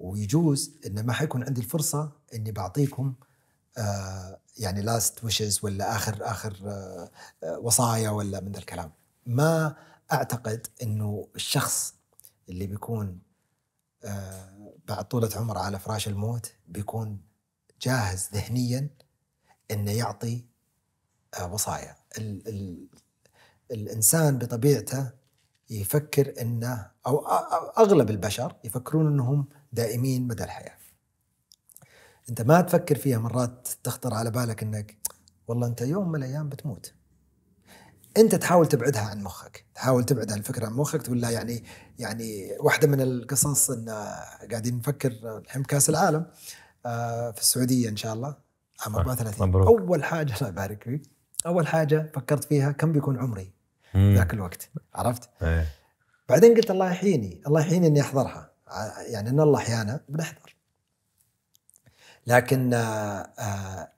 ويجوز ان ما حيكون عندي الفرصه اني بعطيكم آه يعني لاست ويشز ولا اخر اخر آه، وصايا ولا من ذا الكلام ما اعتقد انه الشخص اللي بيكون آه، بعد طولة عمر على فراش الموت بيكون جاهز ذهنيا انه يعطي آه، وصايا ال ال الانسان بطبيعته يفكر انه او اغلب البشر يفكرون انهم دائمين مدى الحياه انت ما تفكر فيها مرات تخطر على بالك انك والله انت يوم من الايام بتموت انت تحاول تبعدها عن مخك تحاول تبعد هالفكره عن مخك تقول لا يعني يعني واحده من القصص ان قاعدين نفكر الحين كاس العالم آه، في السعوديه ان شاء الله عام 34 مبروك. اول حاجه الله يبارك فيك اول حاجه فكرت فيها كم بيكون عمري ذاك الوقت عرفت ايه. بعدين قلت الله يحييني الله يحييني اني احضرها يعني ان الله احيانا بنحضر لكن آه، آه،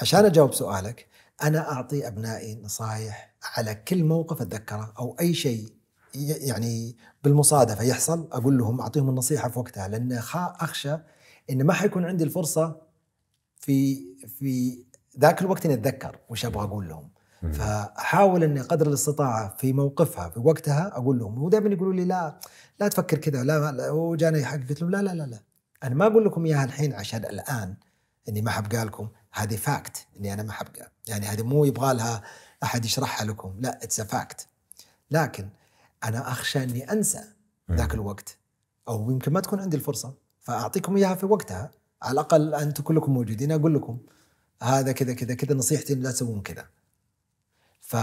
عشان اجاوب سؤالك انا اعطي ابنائي نصائح على كل موقف اتذكره او اي شيء يعني بالمصادفه يحصل اقول لهم اعطيهم النصيحه في وقتها لان اخشى ان ما حيكون عندي الفرصه في في ذاك الوقت اني اتذكر وش ابغى اقول لهم فاحاول اني قدر الاستطاعه في موقفها في وقتها اقول لهم ودائما يقولوا لي لا لا تفكر كذا لا, لا وجاني حق قلت لهم لا لا لا لا انا ما اقول لكم اياها الحين عشان الان اني ما حبقى لكم هذه فاكت اني انا ما حبقى يعني هذه مو يبغى لها احد يشرحها لكم لا اتس فاكت لكن انا اخشى اني انسى ذاك الوقت او يمكن ما تكون عندي الفرصه فاعطيكم اياها في وقتها على الاقل انتم كلكم موجودين اقول لكم هذا كذا كذا كذا نصيحتي لا تسوون كذا ف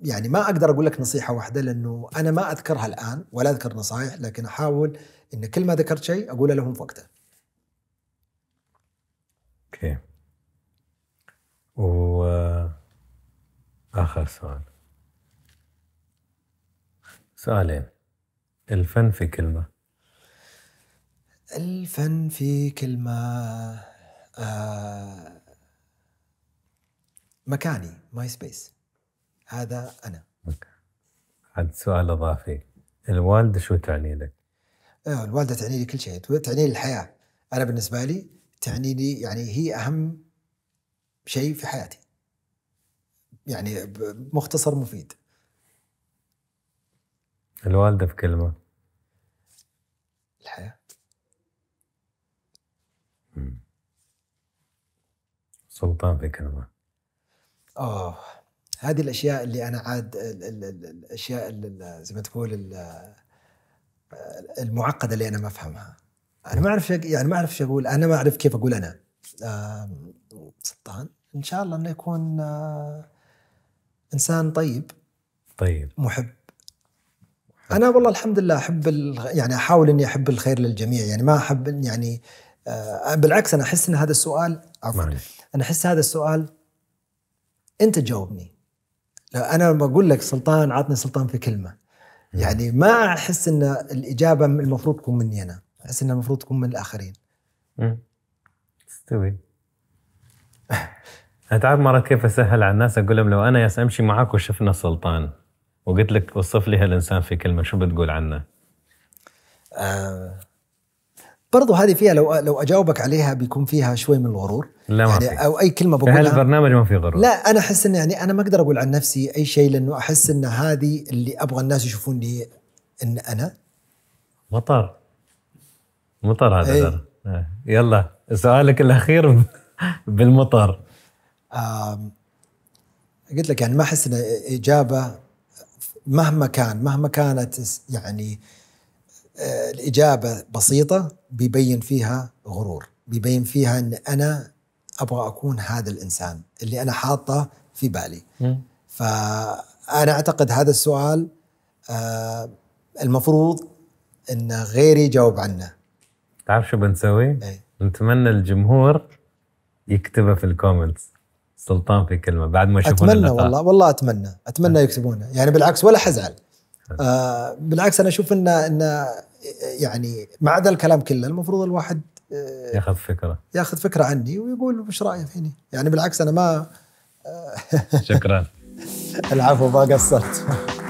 يعني ما اقدر اقول لك نصيحه واحده لانه انا ما اذكرها الان ولا اذكر نصائح لكن احاول ان كل ما ذكرت شيء اقوله لهم في وقته. اوكي. و اخر سؤال. سؤالين. الفن في كلمة. الفن في كلمة آه مكاني ماي سبيس هذا أنا. اوكي. عاد سؤال إضافي. الوالدة شو تعني لك؟ آه، الوالده تعني لي كل شيء تعني لي الحياه انا بالنسبه لي تعني لي يعني هي اهم شيء في حياتي يعني مختصر مفيد الوالده في كلمه الحياه سلطان في كلمه اه هذه الاشياء اللي انا عاد الاشياء اللي زي ما تقول المعقده اللي انا ما افهمها انا ما اعرف يعني ما اعرف اقول انا ما اعرف كيف اقول انا سلطان ان شاء الله انه يكون آه، انسان طيب طيب محب انا والله الحمد لله احب يعني احاول اني احب الخير للجميع يعني ما احب يعني آه، بالعكس انا احس ان هذا السؤال عفوا انا احس هذا السؤال انت جاوبني انا بقول لك سلطان عطني سلطان في كلمه نعم. يعني ما احس ان الاجابه المفروض تكون مني انا احس ان المفروض تكون من الاخرين تستوي عارف مرات كيف اسهل على الناس اقول لهم لو انا ياس امشي معك وشفنا سلطان وقلت لك وصف لي هالانسان في كلمه شو بتقول عنه؟ آه برضو هذه فيها لو لو اجاوبك عليها بيكون فيها شوي من الغرور لا ما يعني في. او اي كلمه بقولها يعني البرنامج ما في غرور لا انا احس ان يعني انا ما اقدر اقول عن نفسي اي شيء لانه احس ان هذه اللي ابغى الناس يشوفوني ان انا مطر مطر هذا ايه؟ آه. يلا سؤالك الاخير بالمطر قلت لك يعني ما احس ان اجابه مهما كان مهما كانت يعني آه، الإجابة بسيطة بيبين فيها غرور بيبين فيها أن أنا أبغى أكون هذا الإنسان اللي أنا حاطه في بالي فأنا أعتقد هذا السؤال آه، المفروض أن غيري يجاوب عنه تعرف شو بنسوي؟ إيه. نتمنى الجمهور يكتبه في الكومنتس سلطان في كلمه بعد ما يشوفون اتمنى اللقاء. والله والله اتمنى اتمنى يكتبونه يعني بالعكس ولا حزعل آه بالعكس انا اشوف ان ان يعني مع عدا الكلام كله المفروض الواحد آه ياخذ فكره ياخذ فكره عني ويقول وش رايه فيني يعني بالعكس انا ما آه شكرا العفو ما قصرت